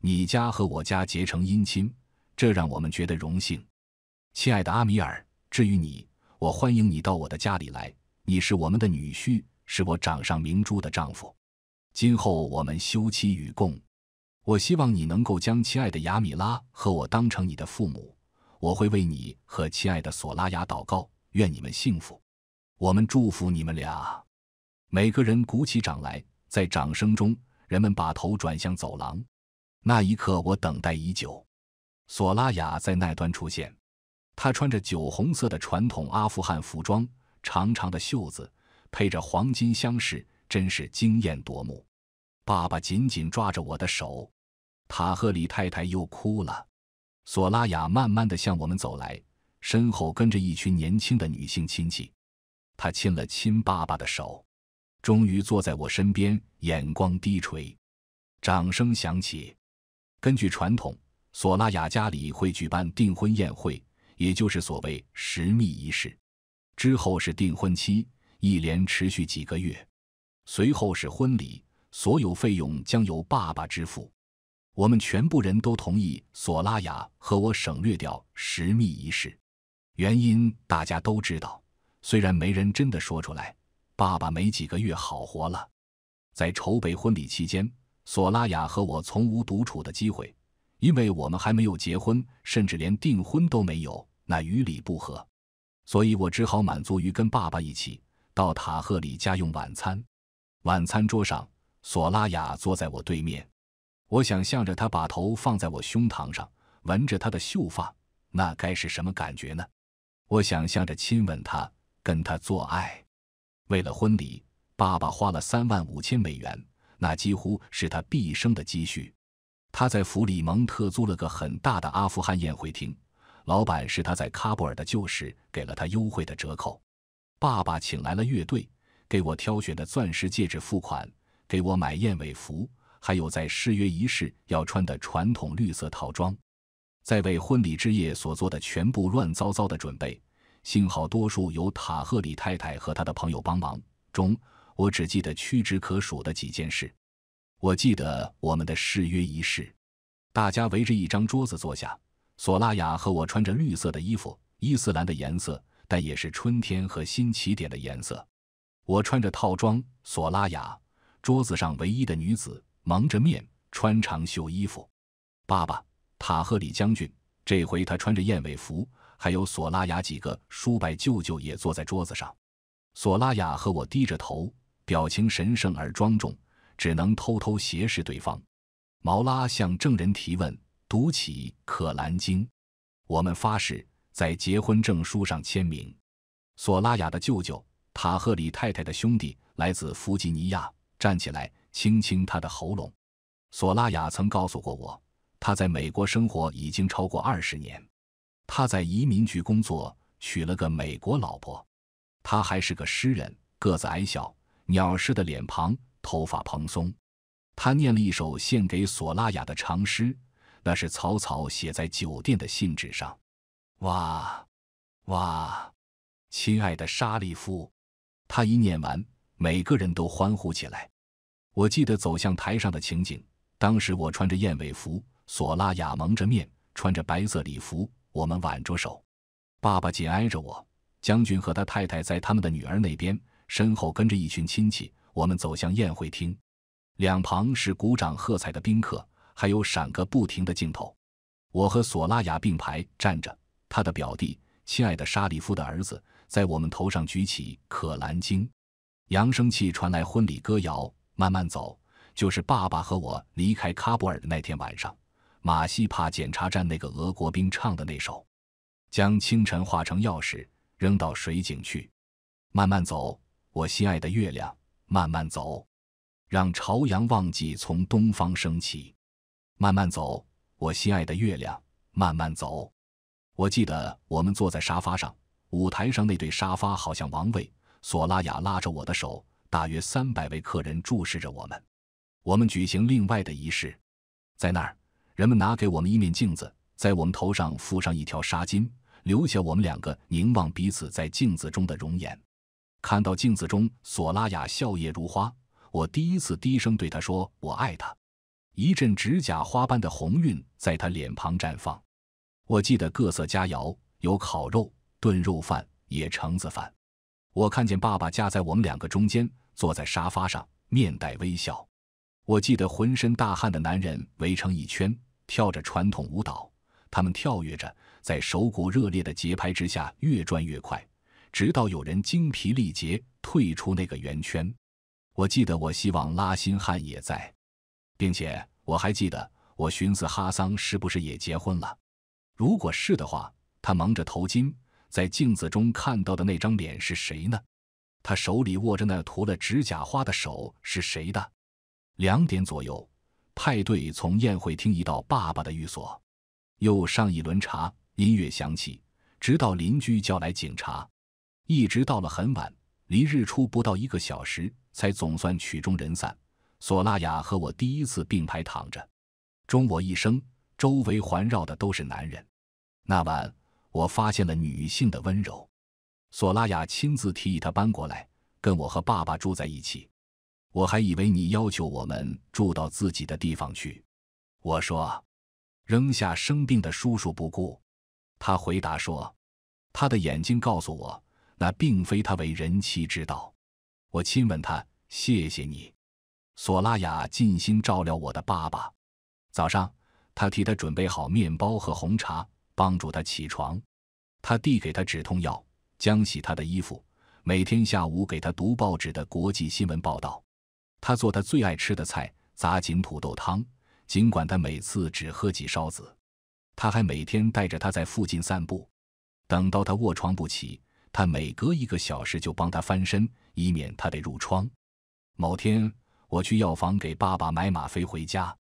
你家和我家结成姻亲，这让我们觉得荣幸。”亲爱的阿米尔，至于你，我欢迎你到我的家里来。你是我们的女婿，是我掌上明珠的丈夫。今后我们休戚与共。我希望你能够将亲爱的雅米拉和我当成你的父母。我会为你和亲爱的索拉雅祷告，愿你们幸福。我们祝福你们俩。每个人鼓起掌来，在掌声中，人们把头转向走廊。那一刻，我等待已久。索拉雅在那端出现，她穿着酒红色的传统阿富汗服装，长长的袖子，配着黄金镶饰。真是惊艳夺目，爸爸紧紧抓着我的手，塔赫里太太又哭了，索拉雅慢慢的向我们走来，身后跟着一群年轻的女性亲戚，她亲了亲爸爸的手，终于坐在我身边，眼光低垂，掌声响起，根据传统，索拉雅家里会举办订婚宴会，也就是所谓十密仪式，之后是订婚期，一连持续几个月。随后是婚礼，所有费用将由爸爸支付。我们全部人都同意索拉雅和我省略掉十密仪式，原因大家都知道，虽然没人真的说出来。爸爸没几个月好活了，在筹备婚礼期间，索拉雅和我从无独处的机会，因为我们还没有结婚，甚至连订婚都没有，那于理不合。所以我只好满足于跟爸爸一起到塔赫里家用晚餐。晚餐桌上，索拉雅坐在我对面。我想象着她把头放在我胸膛上，闻着她的秀发，那该是什么感觉呢？我想象着亲吻她，跟她做爱。为了婚礼，爸爸花了三万五千美元，那几乎是他毕生的积蓄。他在弗里蒙特租了个很大的阿富汗宴会厅，老板是他在喀布尔的旧识，给了他优惠的折扣。爸爸请来了乐队。给我挑选的钻石戒指付款，给我买燕尾服，还有在誓约仪式要穿的传统绿色套装，在为婚礼之夜所做的全部乱糟糟的准备，幸好多数由塔赫里太太和他的朋友帮忙。中，我只记得屈指可数的几件事。我记得我们的誓约仪式，大家围着一张桌子坐下，索拉雅和我穿着绿色的衣服，伊斯兰的颜色，但也是春天和新起点的颜色。我穿着套装，索拉雅，桌子上唯一的女子，蒙着面，穿长袖衣服。爸爸，塔赫里将军，这回他穿着燕尾服。还有索拉雅几个叔伯舅舅也坐在桌子上。索拉雅和我低着头，表情神圣而庄重，只能偷偷斜视对方。毛拉向证人提问，读起可兰经，我们发誓在结婚证书上签名。索拉雅的舅舅。塔赫里太太的兄弟来自弗吉尼亚，站起来，轻轻他的喉咙。索拉雅曾告诉过我，他在美国生活已经超过二十年。他在移民局工作，娶了个美国老婆。他还是个诗人，个子矮小，鸟似的脸庞，头发蓬松。他念了一首献给索拉雅的长诗，那是草草写在酒店的信纸上。哇，哇，亲爱的沙利夫。他一念完，每个人都欢呼起来。我记得走向台上的情景。当时我穿着燕尾服，索拉雅蒙着面，穿着白色礼服。我们挽着手，爸爸紧挨着我。将军和他太太在他们的女儿那边，身后跟着一群亲戚。我们走向宴会厅，两旁是鼓掌喝彩的宾客，还有闪个不停的镜头。我和索拉雅并排站着，他的表弟，亲爱的沙里夫的儿子。在我们头上举起可兰经，扬声器传来婚礼歌谣：“慢慢走，就是爸爸和我离开喀布尔的那天晚上，马西帕检查站那个俄国兵唱的那首。”将清晨化成钥匙，扔到水井去。慢慢走，我心爱的月亮。慢慢走，让朝阳忘记从东方升起。慢慢走，我心爱的月亮。慢慢走。我记得我们坐在沙发上。舞台上那对沙发好像王位。索拉雅拉着我的手，大约三百位客人注视着我们。我们举行另外的仪式，在那儿，人们拿给我们一面镜子，在我们头上敷上一条纱巾，留下我们两个凝望彼此在镜子中的容颜。看到镜子中索拉雅笑靥如花，我第一次低声对她说：“我爱她。”一阵指甲花般的红晕在她脸庞绽放。我记得各色佳肴，有烤肉。炖肉饭，野橙子饭。我看见爸爸夹在我们两个中间，坐在沙发上，面带微笑。我记得浑身大汗的男人围成一圈，跳着传统舞蹈。他们跳跃着，在手鼓热烈的节拍之下，越转越快，直到有人精疲力竭退出那个圆圈。我记得，我希望拉辛汉也在，并且我还记得，我寻思哈桑是不是也结婚了？如果是的话，他蒙着头巾。在镜子中看到的那张脸是谁呢？他手里握着那涂了指甲花的手是谁的？两点左右，派对从宴会厅移到爸爸的寓所，又上一轮茶，音乐响起，直到邻居叫来警察，一直到了很晚，离日出不到一个小时，才总算曲终人散。索拉雅和我第一次并排躺着，终我一生，周围环绕的都是男人。那晚。我发现了女性的温柔，索拉雅亲自提议他搬过来跟我和爸爸住在一起。我还以为你要求我们住到自己的地方去，我说，扔下生病的叔叔不顾。他回答说，他的眼睛告诉我，那并非他为人妻之道。我亲吻他，谢谢你，索拉雅尽心照料我的爸爸。早上，他替他准备好面包和红茶。帮助他起床，他递给他止痛药，将洗他的衣服，每天下午给他读报纸的国际新闻报道，他做他最爱吃的菜——杂锦土豆汤，尽管他每次只喝几勺子。他还每天带着他在附近散步。等到他卧床不起，他每隔一个小时就帮他翻身，以免他得褥疮。某天，我去药房给爸爸买吗啡回家，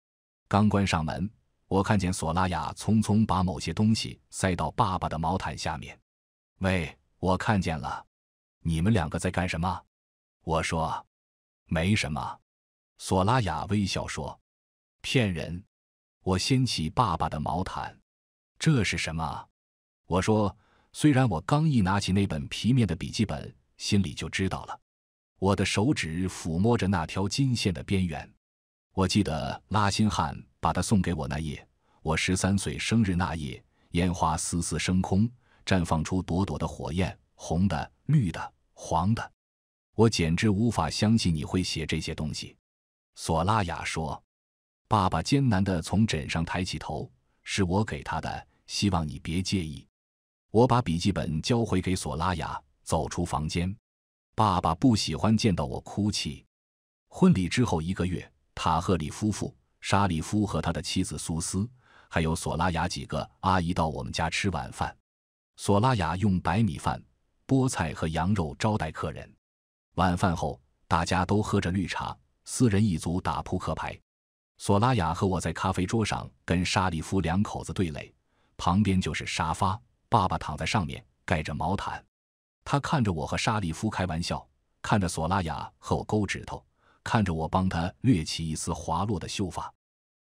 刚关上门。我看见索拉雅匆匆把某些东西塞到爸爸的毛毯下面。喂，我看见了，你们两个在干什么？我说，没什么。索拉雅微笑说，骗人。我掀起爸爸的毛毯，这是什么？我说，虽然我刚一拿起那本皮面的笔记本，心里就知道了。我的手指抚摸着那条金线的边缘，我记得拉辛汉。把他送给我那夜，我十三岁生日那夜，烟花丝丝升空，绽放出朵朵的火焰，红的、绿的、黄的，我简直无法相信你会写这些东西。索拉雅说：“爸爸艰难地从枕上抬起头，是我给他的，希望你别介意。”我把笔记本交回给索拉雅，走出房间。爸爸不喜欢见到我哭泣。婚礼之后一个月，塔赫里夫妇。沙里夫和他的妻子苏斯，还有索拉雅几个阿姨到我们家吃晚饭。索拉雅用白米饭、菠菜和羊肉招待客人。晚饭后，大家都喝着绿茶，四人一组打扑克牌。索拉雅和我在咖啡桌上跟沙里夫两口子对垒，旁边就是沙发，爸爸躺在上面盖着毛毯。他看着我和沙里夫开玩笑，看着索拉雅和我勾指头。看着我帮他掠起一丝滑落的秀发，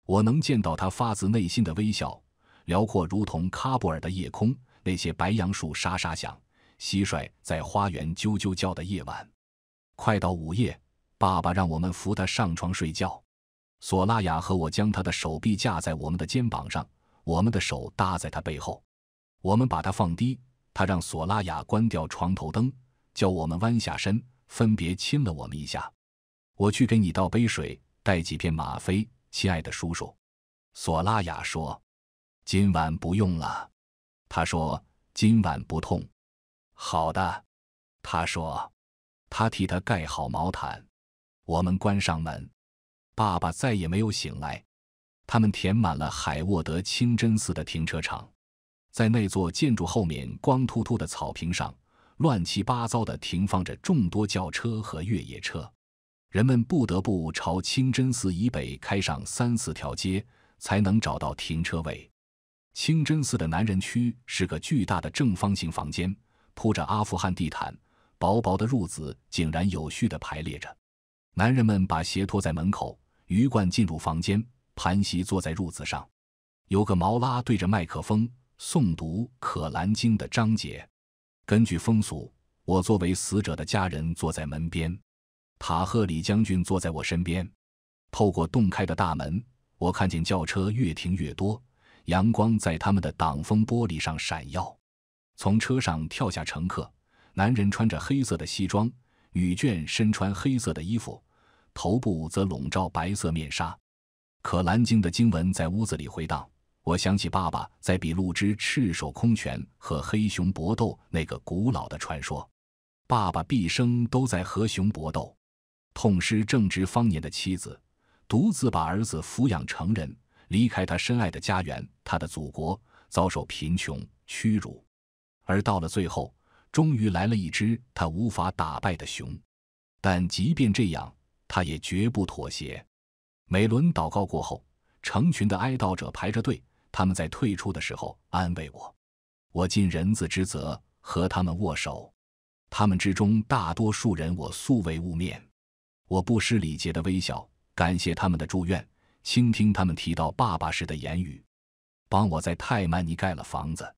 我能见到他发自内心的微笑。辽阔如同喀布尔的夜空，那些白杨树沙沙响，蟋蟀在花园啾啾叫的夜晚，快到午夜，爸爸让我们扶他上床睡觉。索拉雅和我将他的手臂架在我们的肩膀上，我们的手搭在他背后，我们把他放低。他让索拉雅关掉床头灯，叫我们弯下身，分别亲了我们一下。我去给你倒杯水，带几片吗啡，亲爱的叔叔。索拉雅说：“今晚不用了。”他说：“今晚不痛。”好的，他说。他替他盖好毛毯。我们关上门。爸爸再也没有醒来。他们填满了海沃德清真寺的停车场，在那座建筑后面光秃秃的草坪上，乱七八糟地停放着众多轿车和越野车。人们不得不朝清真寺以北开上三四条街，才能找到停车位。清真寺的男人区是个巨大的正方形房间，铺着阿富汗地毯，薄薄的褥子井然有序地排列着。男人们把鞋脱在门口，鱼贯进入房间，盘膝坐在褥子上。有个毛拉对着麦克风诵读《可兰经》的章节。根据风俗，我作为死者的家人坐在门边。塔赫里将军坐在我身边，透过洞开的大门，我看见轿车越停越多，阳光在他们的挡风玻璃上闪耀。从车上跳下乘客，男人穿着黑色的西装，女眷身穿黑色的衣服，头部则笼罩白色面纱。可兰经的经文在屋子里回荡，我想起爸爸在比路支赤手空拳和黑熊搏斗那个古老的传说。爸爸毕生都在和熊搏斗。痛失正值方年的妻子，独自把儿子抚养成人，离开他深爱的家园，他的祖国遭受贫穷屈辱，而到了最后，终于来了一只他无法打败的熊，但即便这样，他也绝不妥协。每轮祷告过后，成群的哀悼者排着队，他们在退出的时候安慰我，我尽人子之责和他们握手，他们之中大多数人我素未晤面。我不失礼节的微笑，感谢他们的祝愿，倾听他们提到爸爸时的言语，帮我在泰曼尼盖了房子，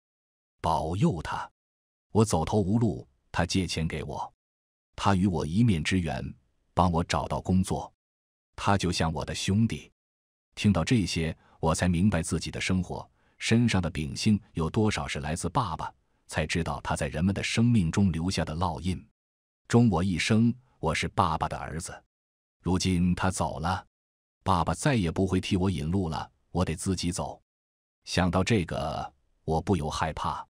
保佑他。我走投无路，他借钱给我，他与我一面之缘，帮我找到工作，他就像我的兄弟。听到这些，我才明白自己的生活身上的秉性有多少是来自爸爸，才知道他在人们的生命中留下的烙印。终我一生，我是爸爸的儿子。如今他走了，爸爸再也不会替我引路了。我得自己走。想到这个，我不由害怕。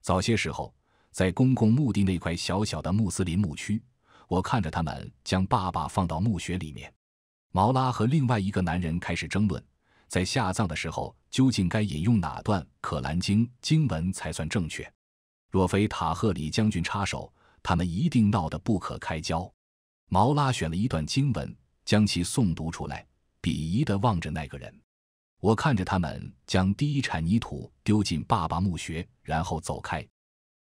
早些时候，在公共墓地那块小小的穆斯林墓区，我看着他们将爸爸放到墓穴里面。毛拉和另外一个男人开始争论，在下葬的时候究竟该引用哪段《可兰经》经文才算正确。若非塔赫里将军插手，他们一定闹得不可开交。毛拉选了一段经文，将其诵读出来，鄙夷地望着那个人。我看着他们将第一铲泥土丢进爸爸墓穴，然后走开。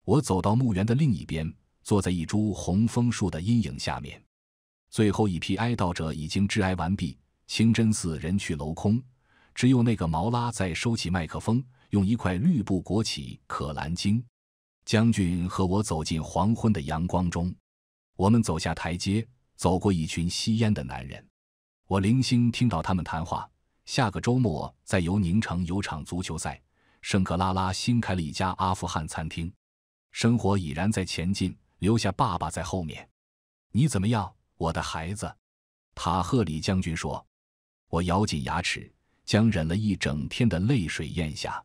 我走到墓园的另一边，坐在一株红枫树的阴影下面。最后一批哀悼者已经致哀完毕，清真寺人去楼空，只有那个毛拉在收起麦克风，用一块绿布裹起可兰经。将军和我走进黄昏的阳光中，我们走下台阶。走过一群吸烟的男人，我零星听到他们谈话。下个周末在尤宁城有场足球赛。圣克拉拉新开了一家阿富汗餐厅。生活已然在前进，留下爸爸在后面。你怎么样，我的孩子？塔赫里将军说。我咬紧牙齿，将忍了一整天的泪水咽下。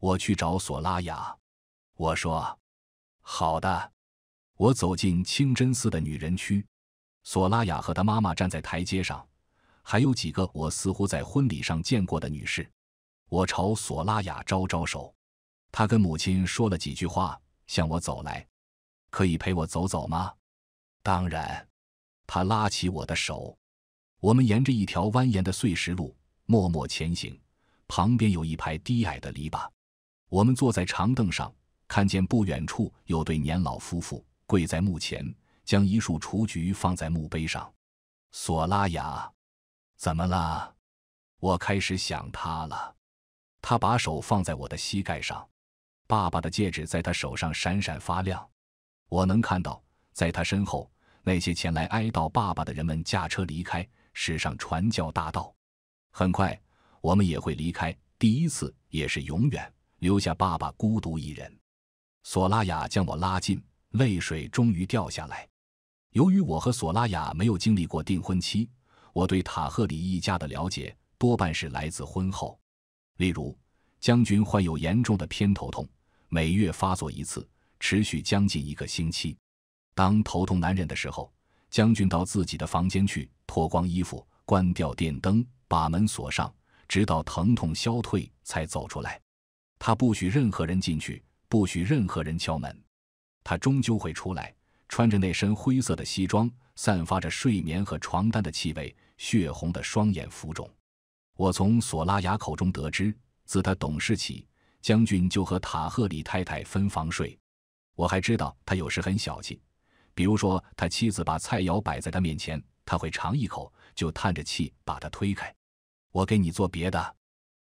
我去找索拉雅。我说：“好的。”我走进清真寺的女人区。索拉雅和她妈妈站在台阶上，还有几个我似乎在婚礼上见过的女士。我朝索拉雅招招手，她跟母亲说了几句话，向我走来。可以陪我走走吗？当然。他拉起我的手，我们沿着一条蜿蜒的碎石路默默前行，旁边有一排低矮的篱笆。我们坐在长凳上，看见不远处有对年老夫妇跪在墓前。将一束雏菊放在墓碑上，索拉雅，怎么了？我开始想他了。他把手放在我的膝盖上，爸爸的戒指在他手上闪闪发亮。我能看到，在他身后，那些前来哀悼爸爸的人们驾车离开，驶上传教大道。很快，我们也会离开，第一次也是永远，留下爸爸孤独一人。索拉雅将我拉近，泪水终于掉下来。由于我和索拉雅没有经历过订婚期，我对塔赫里一家的了解多半是来自婚后。例如，将军患有严重的偏头痛，每月发作一次，持续将近一个星期。当头痛难忍的时候，将军到自己的房间去，脱光衣服，关掉电灯，把门锁上，直到疼痛消退才走出来。他不许任何人进去，不许任何人敲门。他终究会出来。穿着那身灰色的西装，散发着睡眠和床单的气味，血红的双眼浮肿。我从索拉雅口中得知，自他懂事起，将军就和塔赫里太太分房睡。我还知道他有时很小气，比如说他妻子把菜肴摆在他面前，他会尝一口就叹着气把他推开。我给你做别的，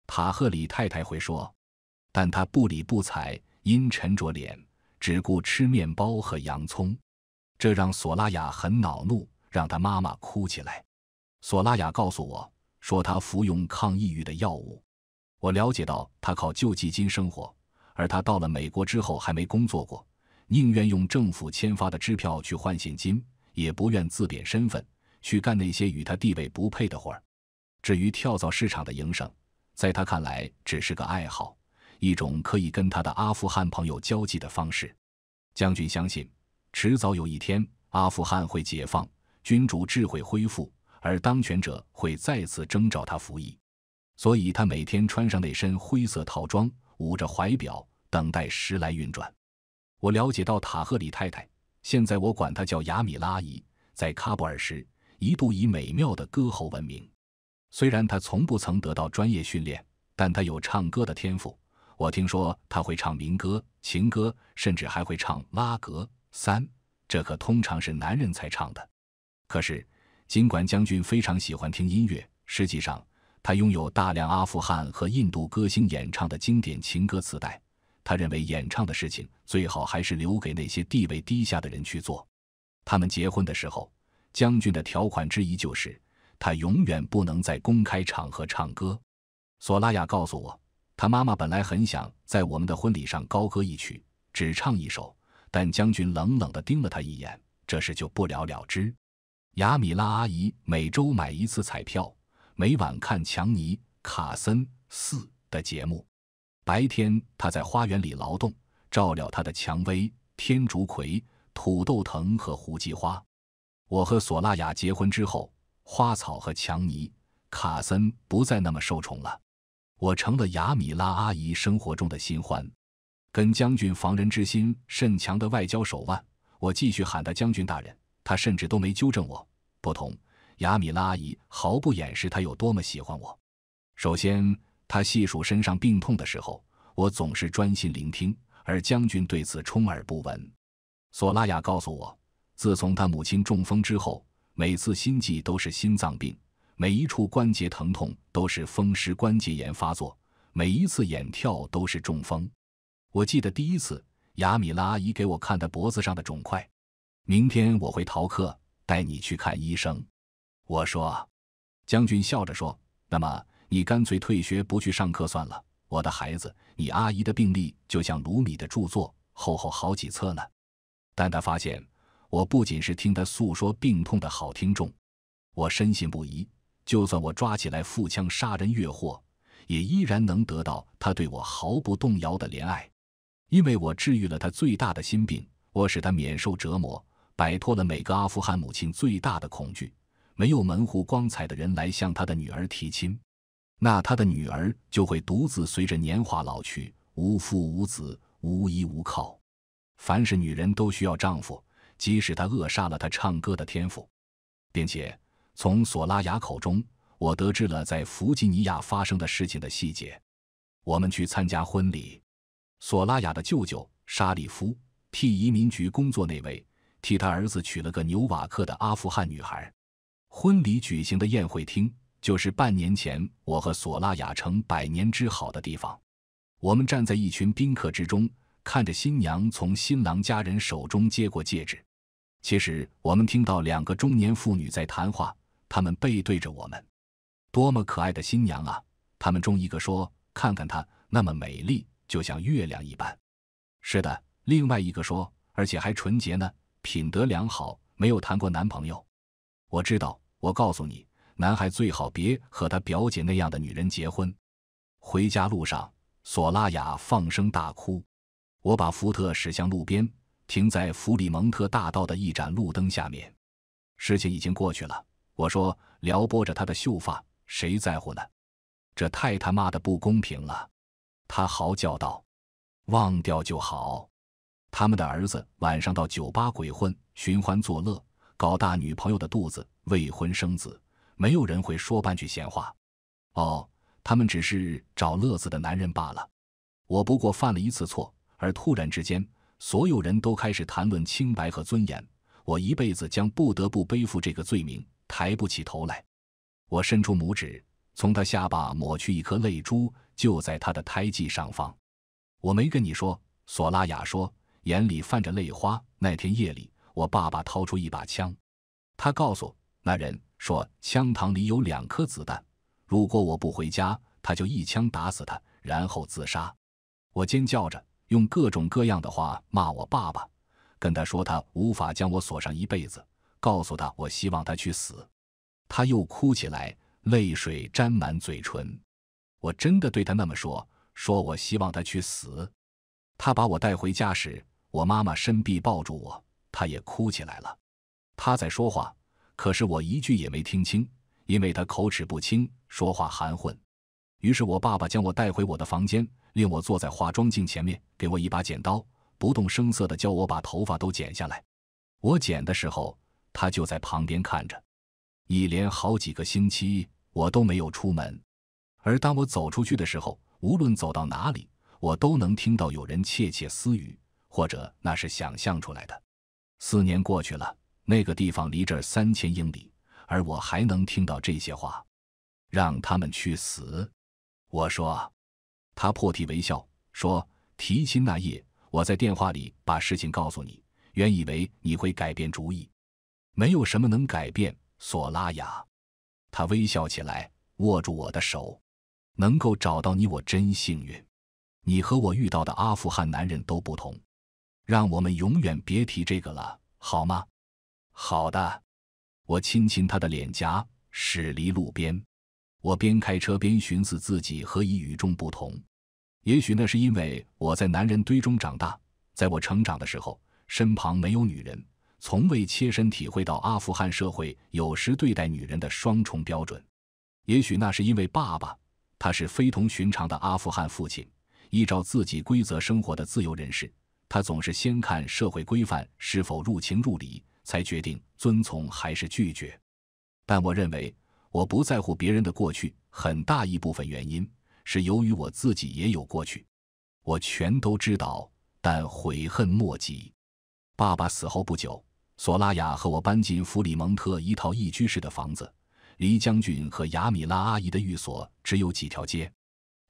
塔赫里太太会说，但他不理不睬，阴沉着脸，只顾吃面包和洋葱。这让索拉雅很恼怒，让他妈妈哭起来。索拉雅告诉我，说他服用抗抑郁的药物。我了解到，他靠救济金生活，而他到了美国之后还没工作过，宁愿用政府签发的支票去换现金，也不愿自贬身份去干那些与他地位不配的活儿。至于跳蚤市场的营生，在他看来只是个爱好，一种可以跟他的阿富汗朋友交际的方式。将军相信。迟早有一天，阿富汗会解放，君主智慧恢复，而当权者会再次征召他服役。所以，他每天穿上那身灰色套装，捂着怀表，等待时来运转。我了解到塔赫里太太，现在我管她叫雅米拉姨，在喀布尔时一度以美妙的歌喉闻名。虽然她从不曾得到专业训练，但她有唱歌的天赋。我听说她会唱民歌、情歌，甚至还会唱拉格。三，这可通常是男人才唱的。可是，尽管将军非常喜欢听音乐，实际上他拥有大量阿富汗和印度歌星演唱的经典情歌磁带。他认为演唱的事情最好还是留给那些地位低下的人去做。他们结婚的时候，将军的条款之一就是他永远不能在公开场合唱歌。索拉雅告诉我，他妈妈本来很想在我们的婚礼上高歌一曲，只唱一首。但将军冷冷地盯了他一眼，这事就不了了之。雅米拉阿姨每周买一次彩票，每晚看强尼·卡森四的节目。白天，她在花园里劳动，照料她的蔷薇、天竺葵、土豆藤和胡姬花。我和索拉雅结婚之后，花草和强尼·卡森不再那么受宠了。我成了雅米拉阿姨生活中的新欢。跟将军防人之心甚强的外交手腕，我继续喊他将军大人，他甚至都没纠正我。不同，雅米拉阿姨毫不掩饰她有多么喜欢我。首先，她细数身上病痛的时候，我总是专心聆听，而将军对此充耳不闻。索拉雅告诉我，自从他母亲中风之后，每次心悸都是心脏病，每一处关节疼痛都是风湿关节炎发作，每一次眼跳都是中风。我记得第一次，雅米拉阿姨给我看她脖子上的肿块。明天我会逃课，带你去看医生。我说：“将军，笑着说，那么你干脆退学，不去上课算了。”我的孩子，你阿姨的病历就像卢米的著作，厚厚好几册呢。但他发现，我不仅是听他诉说病痛的好听众，我深信不疑。就算我抓起来腹腔杀人越货，也依然能得到他对我毫不动摇的怜爱。因为我治愈了他最大的心病，我使他免受折磨，摆脱了每个阿富汗母亲最大的恐惧：没有门户光彩的人来向他的女儿提亲，那他的女儿就会独自随着年华老去，无夫无子，无依无靠。凡是女人都需要丈夫，即使她扼杀了她唱歌的天赋。并且从索拉雅口中，我得知了在弗吉尼亚发生的事情的细节。我们去参加婚礼。索拉雅的舅舅沙里夫替移民局工作，那位替他儿子娶了个纽瓦克的阿富汗女孩。婚礼举行的宴会厅就是半年前我和索拉雅成百年之好的地方。我们站在一群宾客之中，看着新娘从新郎家人手中接过戒指。其实我们听到两个中年妇女在谈话，她们背对着我们。多么可爱的新娘啊！她们中一个说：“看看她，那么美丽。”就像月亮一般。是的，另外一个说，而且还纯洁呢，品德良好，没有谈过男朋友。我知道，我告诉你，男孩最好别和他表姐那样的女人结婚。回家路上，索拉雅放声大哭。我把福特驶向路边，停在弗里蒙特大道的一盏路灯下面。事情已经过去了，我说，撩拨着她的秀发，谁在乎呢？这太他妈的不公平了。他嚎叫道：“忘掉就好。”他们的儿子晚上到酒吧鬼混，寻欢作乐，搞大女朋友的肚子，未婚生子，没有人会说半句闲话。哦，他们只是找乐子的男人罢了。我不过犯了一次错，而突然之间，所有人都开始谈论清白和尊严。我一辈子将不得不背负这个罪名，抬不起头来。我伸出拇指，从他下巴抹去一颗泪珠。就在他的胎记上方，我没跟你说。”索拉雅说，眼里泛着泪花。那天夜里，我爸爸掏出一把枪，他告诉那人说，枪膛里有两颗子弹。如果我不回家，他就一枪打死他，然后自杀。我尖叫着，用各种各样的话骂我爸爸，跟他说他无法将我锁上一辈子，告诉他我希望他去死。他又哭起来，泪水沾满嘴唇。我真的对他那么说，说我希望他去死。他把我带回家时，我妈妈伸臂抱住我，她也哭起来了。他在说话，可是我一句也没听清，因为他口齿不清，说话含混。于是我爸爸将我带回我的房间，令我坐在化妆镜前面，给我一把剪刀，不动声色地教我把头发都剪下来。我剪的时候，他就在旁边看着。一连好几个星期，我都没有出门。而当我走出去的时候，无论走到哪里，我都能听到有人窃窃私语，或者那是想象出来的。四年过去了，那个地方离这儿三千英里，而我还能听到这些话。让他们去死，我说。他破涕为笑，说：“提亲那夜，我在电话里把事情告诉你，原以为你会改变主意。没有什么能改变，索拉雅。”他微笑起来，握住我的手。能够找到你，我真幸运。你和我遇到的阿富汗男人都不同，让我们永远别提这个了，好吗？好的。我亲亲他的脸颊，驶离路边。我边开车边寻思自己何以与众不同。也许那是因为我在男人堆中长大，在我成长的时候，身旁没有女人，从未切身体会到阿富汗社会有时对待女人的双重标准。也许那是因为爸爸。他是非同寻常的阿富汗父亲，依照自己规则生活的自由人士。他总是先看社会规范是否入情入理，才决定遵从还是拒绝。但我认为，我不在乎别人的过去，很大一部分原因是由于我自己也有过去，我全都知道，但悔恨莫及。爸爸死后不久，索拉雅和我搬进弗里蒙特一套一居室的房子。黎将军和雅米拉阿姨的寓所只有几条街。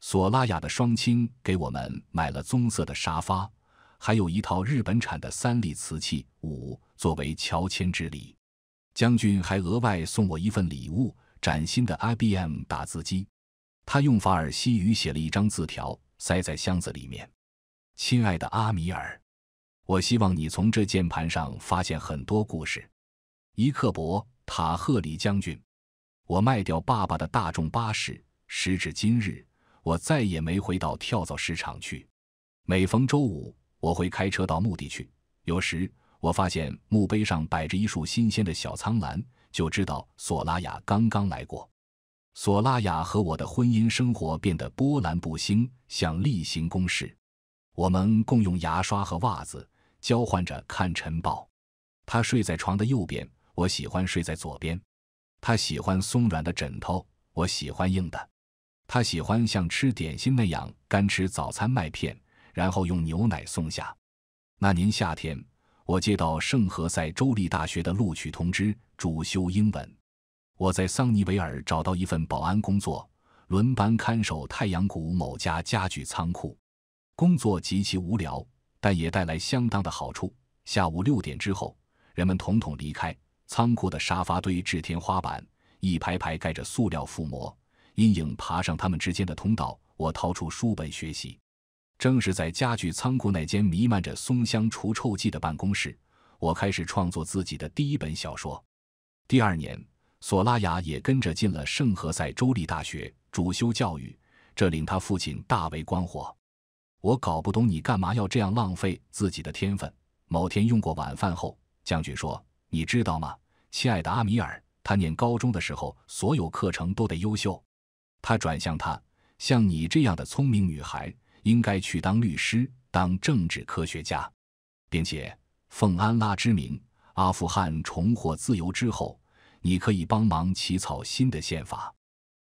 索拉雅的双亲给我们买了棕色的沙发，还有一套日本产的三立瓷器五作为乔迁之礼。将军还额外送我一份礼物——崭新的 IBM 打字机。他用法尔西语写了一张字条，塞在箱子里面。亲爱的阿米尔，我希望你从这键盘上发现很多故事。伊克伯塔赫里将军。我卖掉爸爸的大众巴士。时至今日，我再也没回到跳蚤市场去。每逢周五，我会开车到墓地去。有时我发现墓碑上摆着一束新鲜的小苍兰，就知道索拉雅刚刚来过。索拉雅和我的婚姻生活变得波澜不兴，像例行公事。我们共用牙刷和袜子，交换着看晨报。她睡在床的右边，我喜欢睡在左边。他喜欢松软的枕头，我喜欢硬的。他喜欢像吃点心那样干吃早餐麦片，然后用牛奶送下。那年夏天，我接到圣何塞州立大学的录取通知，主修英文。我在桑尼维尔找到一份保安工作，轮班看守太阳谷某家家具仓库。工作极其无聊，但也带来相当的好处。下午六点之后，人们统统离开。仓库的沙发堆至天花板，一排排盖着塑料覆膜，阴影爬上他们之间的通道。我掏出书本学习。正是在家具仓库那间弥漫着松香除臭剂的办公室，我开始创作自己的第一本小说。第二年，索拉雅也跟着进了圣何塞州立大学，主修教育，这令他父亲大为光火。我搞不懂你干嘛要这样浪费自己的天分。某天用过晚饭后，将军说。你知道吗，亲爱的阿米尔？他念高中的时候，所有课程都得优秀。他转向他，像你这样的聪明女孩，应该去当律师、当政治科学家，并且奉安拉之名，阿富汗重获自由之后，你可以帮忙起草新的宪法。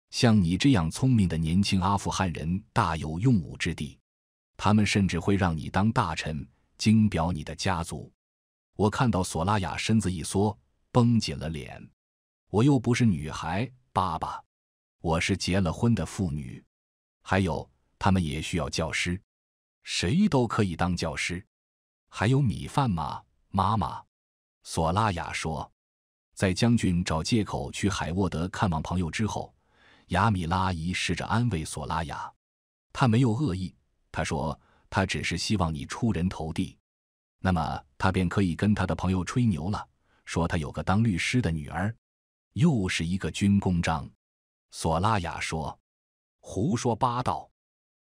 像你这样聪明的年轻阿富汗人，大有用武之地。他们甚至会让你当大臣，精表你的家族。我看到索拉雅身子一缩，绷紧了脸。我又不是女孩，爸爸，我是结了婚的妇女。还有，他们也需要教师，谁都可以当教师。还有米饭吗，妈妈？索拉雅说。在将军找借口去海沃德看望朋友之后，雅米拉姨试着安慰索拉雅，她没有恶意。她说，她只是希望你出人头地。那么他便可以跟他的朋友吹牛了，说他有个当律师的女儿，又是一个军功章。索拉雅说：“胡说八道。”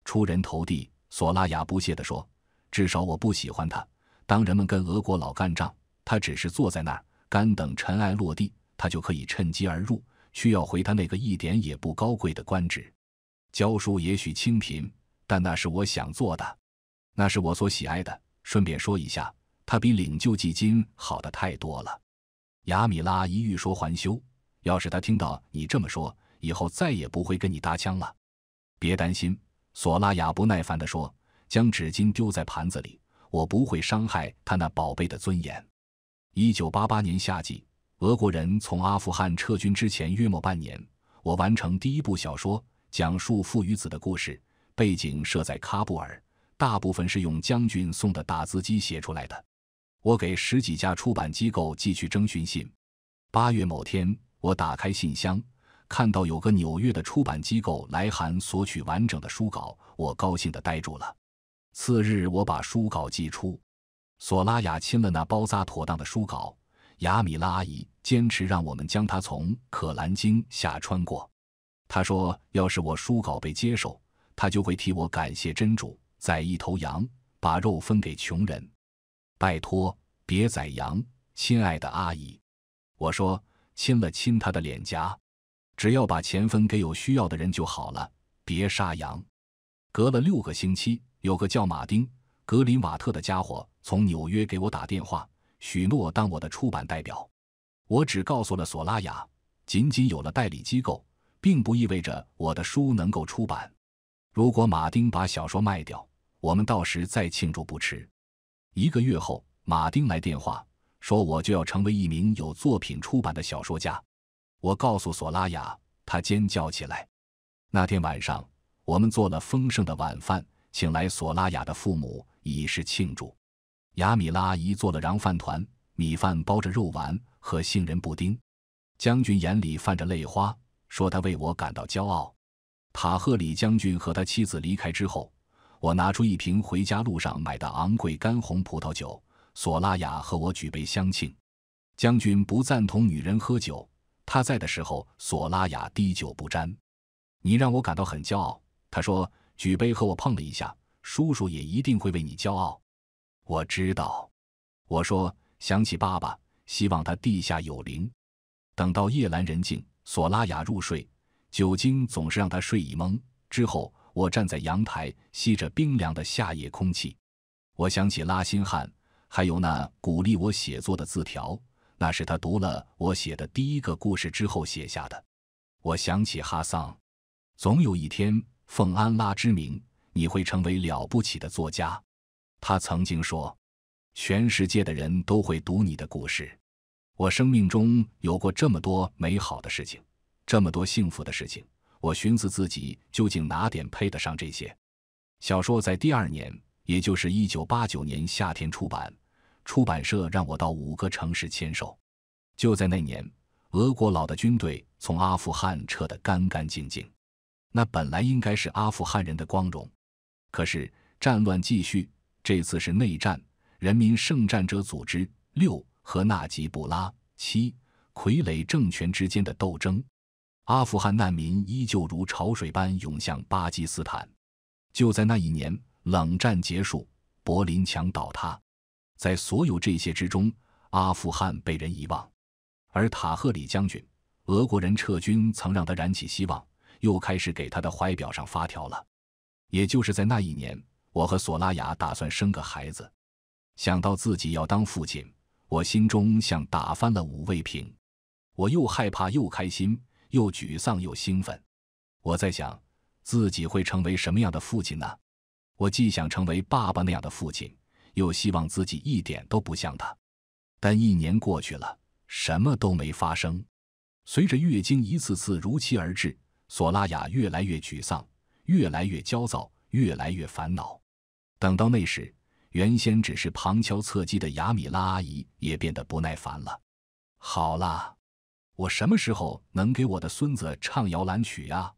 出人头地，索拉雅不屑地说：“至少我不喜欢他。当人们跟俄国佬干仗，他只是坐在那儿干等尘埃落地，他就可以趁机而入。需要回他那个一点也不高贵的官职，教书也许清贫，但那是我想做的，那是我所喜爱的。”顺便说一下，他比领袖季金好的太多了。雅米拉一欲说还休，要是他听到你这么说，以后再也不会跟你搭腔了。别担心，索拉雅不耐烦地说，将纸巾丢在盘子里，我不会伤害他那宝贝的尊严。一九八八年夏季，俄国人从阿富汗撤军之前约莫半年，我完成第一部小说，讲述父与子的故事，背景设在喀布尔。大部分是用将军送的打字机写出来的。我给十几家出版机构寄去征询信。八月某天，我打开信箱，看到有个纽约的出版机构来函索取完整的书稿，我高兴的呆住了。次日，我把书稿寄出。索拉雅亲了那包扎妥当的书稿。雅米拉阿姨坚持让我们将它从可兰经下穿过。她说，要是我书稿被接受，她就会替我感谢真主。宰一头羊，把肉分给穷人。拜托，别宰羊，亲爱的阿姨。我说，亲了亲她的脸颊。只要把钱分给有需要的人就好了，别杀羊。隔了六个星期，有个叫马丁·格林瓦特的家伙从纽约给我打电话，许诺当我的出版代表。我只告诉了索拉雅，仅仅有了代理机构，并不意味着我的书能够出版。如果马丁把小说卖掉，我们到时再庆祝不迟。一个月后，马丁来电话说，我就要成为一名有作品出版的小说家。我告诉索拉雅，她尖叫起来。那天晚上，我们做了丰盛的晚饭，请来索拉雅的父母，以示庆祝。雅米拉阿姨做了瓤饭团，米饭包着肉丸和杏仁布丁。将军眼里泛着泪花，说他为我感到骄傲。塔赫里将军和他妻子离开之后。我拿出一瓶回家路上买的昂贵干红葡萄酒，索拉雅和我举杯相庆。将军不赞同女人喝酒，他在的时候，索拉雅滴酒不沾。你让我感到很骄傲，他说，举杯和我碰了一下。叔叔也一定会为你骄傲。我知道，我说，想起爸爸，希望他地下有灵。等到夜阑人静，索拉雅入睡，酒精总是让他睡意蒙之后。我站在阳台，吸着冰凉的夏夜空气。我想起拉辛汉，还有那鼓励我写作的字条，那是他读了我写的第一个故事之后写下的。我想起哈桑，总有一天，奉安拉之名，你会成为了不起的作家。他曾经说，全世界的人都会读你的故事。我生命中有过这么多美好的事情，这么多幸福的事情。我寻思自己究竟哪点配得上这些？小说在第二年，也就是一九八九年夏天出版，出版社让我到五个城市签售。就在那年，俄国佬的军队从阿富汗撤得干干净净，那本来应该是阿富汗人的光荣，可是战乱继续，这次是内战，人民圣战者组织六和纳吉布拉七傀儡政权之间的斗争。阿富汗难民依旧如潮水般涌向巴基斯坦。就在那一年，冷战结束，柏林墙倒塌。在所有这些之中，阿富汗被人遗忘。而塔赫里将军，俄国人撤军曾让他燃起希望，又开始给他的怀表上发条了。也就是在那一年，我和索拉雅打算生个孩子。想到自己要当父亲，我心中像打翻了五味瓶，我又害怕又开心。又沮丧又兴奋，我在想，自己会成为什么样的父亲呢？我既想成为爸爸那样的父亲，又希望自己一点都不像他。但一年过去了，什么都没发生。随着月经一次次如期而至，索拉雅越来越沮丧，越来越焦躁，越来越烦恼。等到那时，原先只是旁敲侧击的雅米拉阿姨也变得不耐烦了。好啦。我什么时候能给我的孙子唱摇篮曲呀？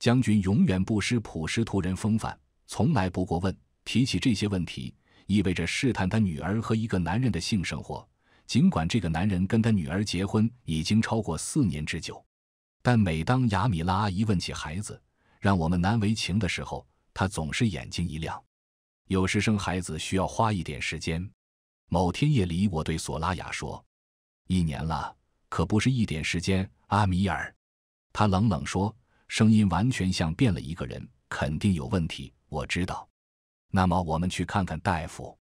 将军永远不失普什图人风范，从来不过问。提起这些问题，意味着试探他女儿和一个男人的性生活。尽管这个男人跟他女儿结婚已经超过四年之久，但每当雅米拉阿姨问起孩子，让我们难为情的时候，他总是眼睛一亮。有时生孩子需要花一点时间。某天夜里，我对索拉雅说：“一年了。”可不是一点时间，阿米尔，他冷冷说，声音完全像变了一个人，肯定有问题。我知道，那么我们去看看大夫。